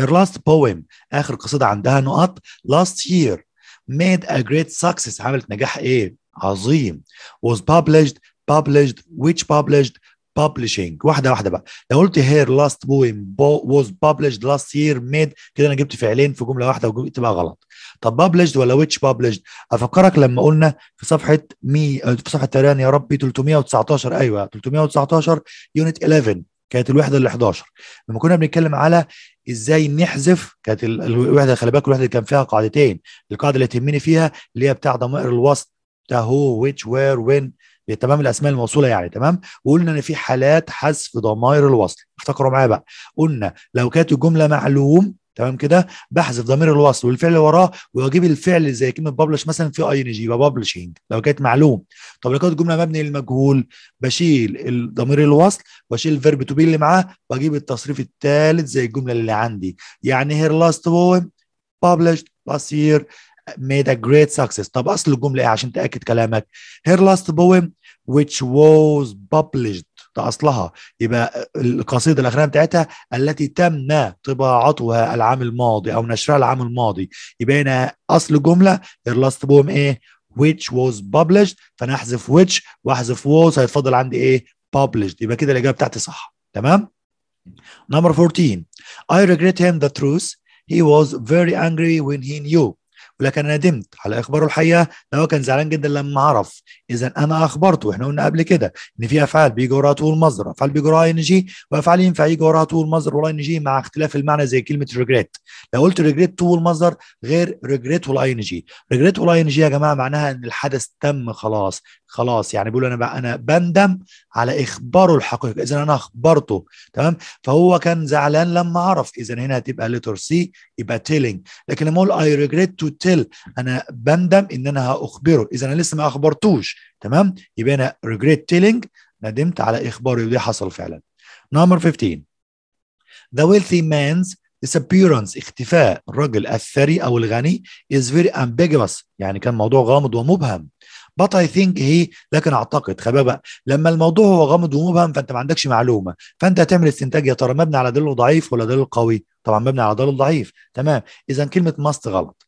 Her last poem اخر قصيده عندها نقط last year made a great success عملت نجاح ايه عظيم was published published which published publishing واحده واحده بقى لو قلت هير لاست بويم was published last year made كده انا جبت فعلين في جمله واحده وجبت بقى غلط طب بابلشد ولا ويتش بابلشد افكرك لما قلنا في صفحه مي في صفحه تران يا ربي 319 ايوه 319 يونت 11 كانت الوحده ال 11 لما كنا بنتكلم على ازاي نحذف كانت الوحده خلي بالك الوحده اللي كان فيها قاعدتين القاعده اللي تهمني فيها اللي هي بتاع ضمائر الوصل بتاع هو ويتش وير وين تمام الاسماء الموصوله يعني تمام وقلنا ان في حالات حذف ضمائر الوصل افتكروا معايا بقى قلنا لو كانت الجمله معلوم تمام كده بحذف ضمير الوصل والفعل اللي وراه واجيب الفعل زي كلمه ببلش مثلا في اي ان جي ببلشنج لو كانت معلوم طب لو كانت جمله مبني للمجهول بشيل ضمير الوصل واشيل الفيرب تو بي اللي معاه واجيب التصريف الثالث زي الجمله اللي عندي يعني هير لاست بويم published last year made a great success طب اصل الجمله ايه عشان تاكد كلامك هير لاست بوم which was published ده اصلها يبقى القصيده الاخيره بتاعتها التي تم طباعتها العام الماضي او نشرها العام الماضي يبقى هنا اصل جمله اللاست بوم ايه which was published فانا احذف which واحذف was هيتفضل عندي ايه published يبقى كده الاجابه بتاعتي صح تمام نمبر 14 I regret him the truth he was very angry when he knew ولكن انا ندمت على اخباره الحقيقه لو هو كان زعلان جدا لما عرف اذا انا اخبرته احنا قلنا قبل كده ان في افعال بيجي وراها طول مصدر افعال بيجي وراها ان جي وافعال ينفع يجي وراها طول مصدر ولا ان جي مع اختلاف المعنى زي كلمه ريجريت لو قلت ريجريت طول مصدر غير ريجريت والاي ان جي ريجريت والاي ان جي يا جماعه معناها ان الحدث تم خلاص خلاص يعني بيقول انا انا بندم على اخباره الحقيقي اذا انا اخبرته تمام فهو كان زعلان لما عرف اذا هنا هتبقى لتر سي يبقى تيلينج لكن لما اقول اي ريجريت تو still انا بندم ان انا هاخبره اذا انا لسه ما اخبرتوش تمام يبقى انا regret telling ندمت على اخباره وده حصل فعلا نمبر 15 the wealthy man's disappearance اختفاء الرجل الثري او الغني is very ambiguous يعني كان موضوع غامض ومبهم but I think he لكن اعتقد خبابة بقى لما الموضوع هو غامض ومبهم فانت ما عندكش معلومه فانت هتعمل استنتاج يا ترى مبني على دليل ضعيف ولا دليل قوي طبعا مبني على دليل ضعيف تمام اذا كلمه ماست غلط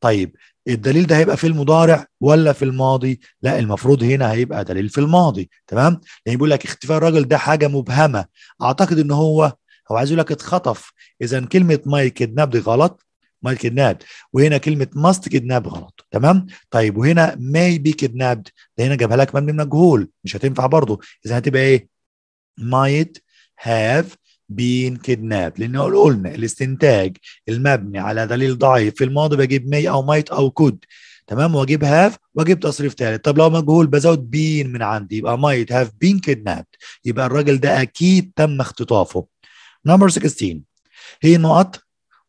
طيب الدليل ده هيبقى في المضارع ولا في الماضي لا المفروض هنا هيبقى دليل في الماضي تمام لان يعني بيقول لك اختفاء الراجل ده حاجه مبهمه اعتقد ان هو هو عايز يقول لك اتخطف اذا كلمه ماي كدناب دي غلط ماي كدناب وهنا كلمه ماست كدناب غلط تمام طيب وهنا ماي بي كدناب ده هنا جابها لك مبني مجهول مش هتنفع برضه اذا هتبقى ايه مايت هاف بين كدناب لانه قلنا الاستنتاج المبني على دليل ضعيف في الماضي بجيب مي او مايت او كود تمام واجيب هاف واجيب تصريف ثالث طب لو مجهول بزود بين من عندي يبقى مايت هاف بين كدناب يبقى الراجل ده اكيد تم اختطافه نمبر 16 هي نقط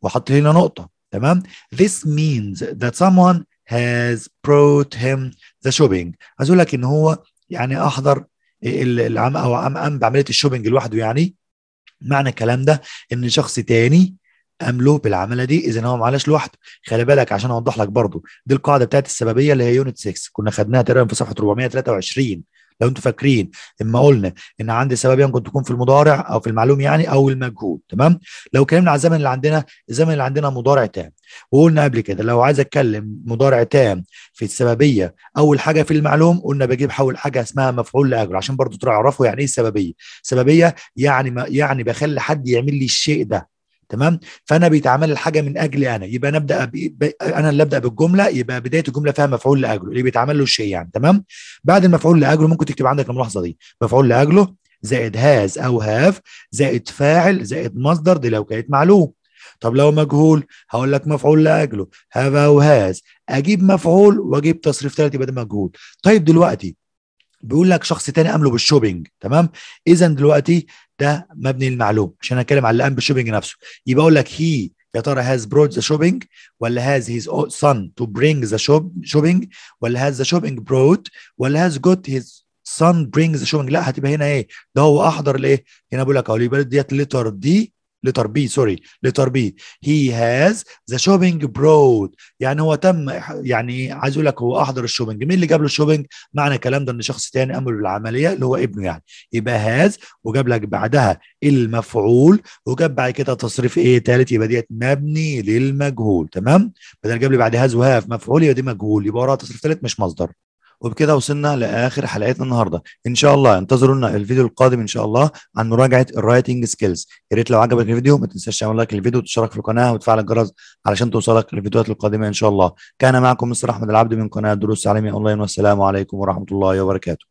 وحط هنا نقطه تمام this means that someone has brought him the shopping عايز اقول لك ان هو يعني احضر العم او عم قام بعمليه الشوبينج لوحده يعني معنى الكلام ده ان شخص تاني قام له بالعمله دي اذا هو معلش لوحده خلي بالك عشان اوضح لك برضو دي القاعده بتاعت السببيه اللي هي يونت 6 كنا خدناها تقريبا في صفحه 423 لو انتم فاكرين اما قلنا ان عندي سبب ممكن يعني تكون في المضارع او في المعلوم يعني او المجهول تمام لو اتكلمنا على الزمن اللي عندنا الزمن اللي عندنا مضارع تام وقلنا قبل كده لو عايز اتكلم مضارع تام في السببيه اول حاجه في المعلوم قلنا بجيب حول حاجه اسمها مفعول لاجله عشان برضو تعرفوا يعني ايه السببيه السببيه يعني ما يعني بخلي حد يعمل لي الشيء ده تمام فانا بيتعمل الحاجه من اجلي انا يبقى انا ابدا انا اللي ابدا بالجمله يبقى بدايه الجمله فيها مفعول لاجله اللي بيتعمل له الشيء يعني تمام بعد المفعول لاجله ممكن تكتب عندك الملاحظه دي مفعول لاجله زائد هاز او هاف زائد فاعل زائد مصدر دي لو كانت معلوم طب لو مجهول هقول لك مفعول لاجله هاف او هاز اجيب مفعول واجيب تصريف ثالث يبقى ده مجهول طيب دلوقتي بيقول لك شخص تاني قام له بالشوبينج تمام اذا دلوقتي ده مبني للمعلوم عشان اتكلم على اللي قام بالشوبينج نفسه يبقى اقول لك هي يا ترى هاز بروت ذا شوبينج ولا هاز هيز سون تو برينج ذا شوبينج ولا هاز ذا شوبينج بروت ولا هاز جوت هيز سون برينج ذا شوبينج لا هتبقى هنا ايه ده هو احضر الايه هنا بقول لك اهو يبقى ديت ليتر دي لتر بي سوري لتر بي هي هاز ذا shopping برود يعني هو تم يعني عايز اقول لك هو احضر الشوبينج مين اللي جاب له الشوبينج معنى الكلام ده ان شخص تاني امر بالعمليه اللي هو ابنه يعني يبقى هاز وجاب لك بعدها المفعول وجاب بعد كده تصريف ايه ثالث يبقى ديت مبني للمجهول تمام بدل جاب لي بعد هاز وهاف مفعول يبقى دي مجهول يبقى وراها تصريف ثالث مش مصدر وبكده وصلنا لاخر حلقتنا النهارده ان شاء الله انتظروا لنا الفيديو القادم ان شاء الله عن مراجعه الرايتنج سكيلز يا ريت لو عجبك الفيديو ما تنساش تعمل لايك للفيديو وتشترك في القناه وتفعل الجرس علشان توصلك الفيديوهات القادمه ان شاء الله كان معكم مستر احمد العبد من قناه دروس تعليميه اونلاين والسلام عليكم ورحمه الله وبركاته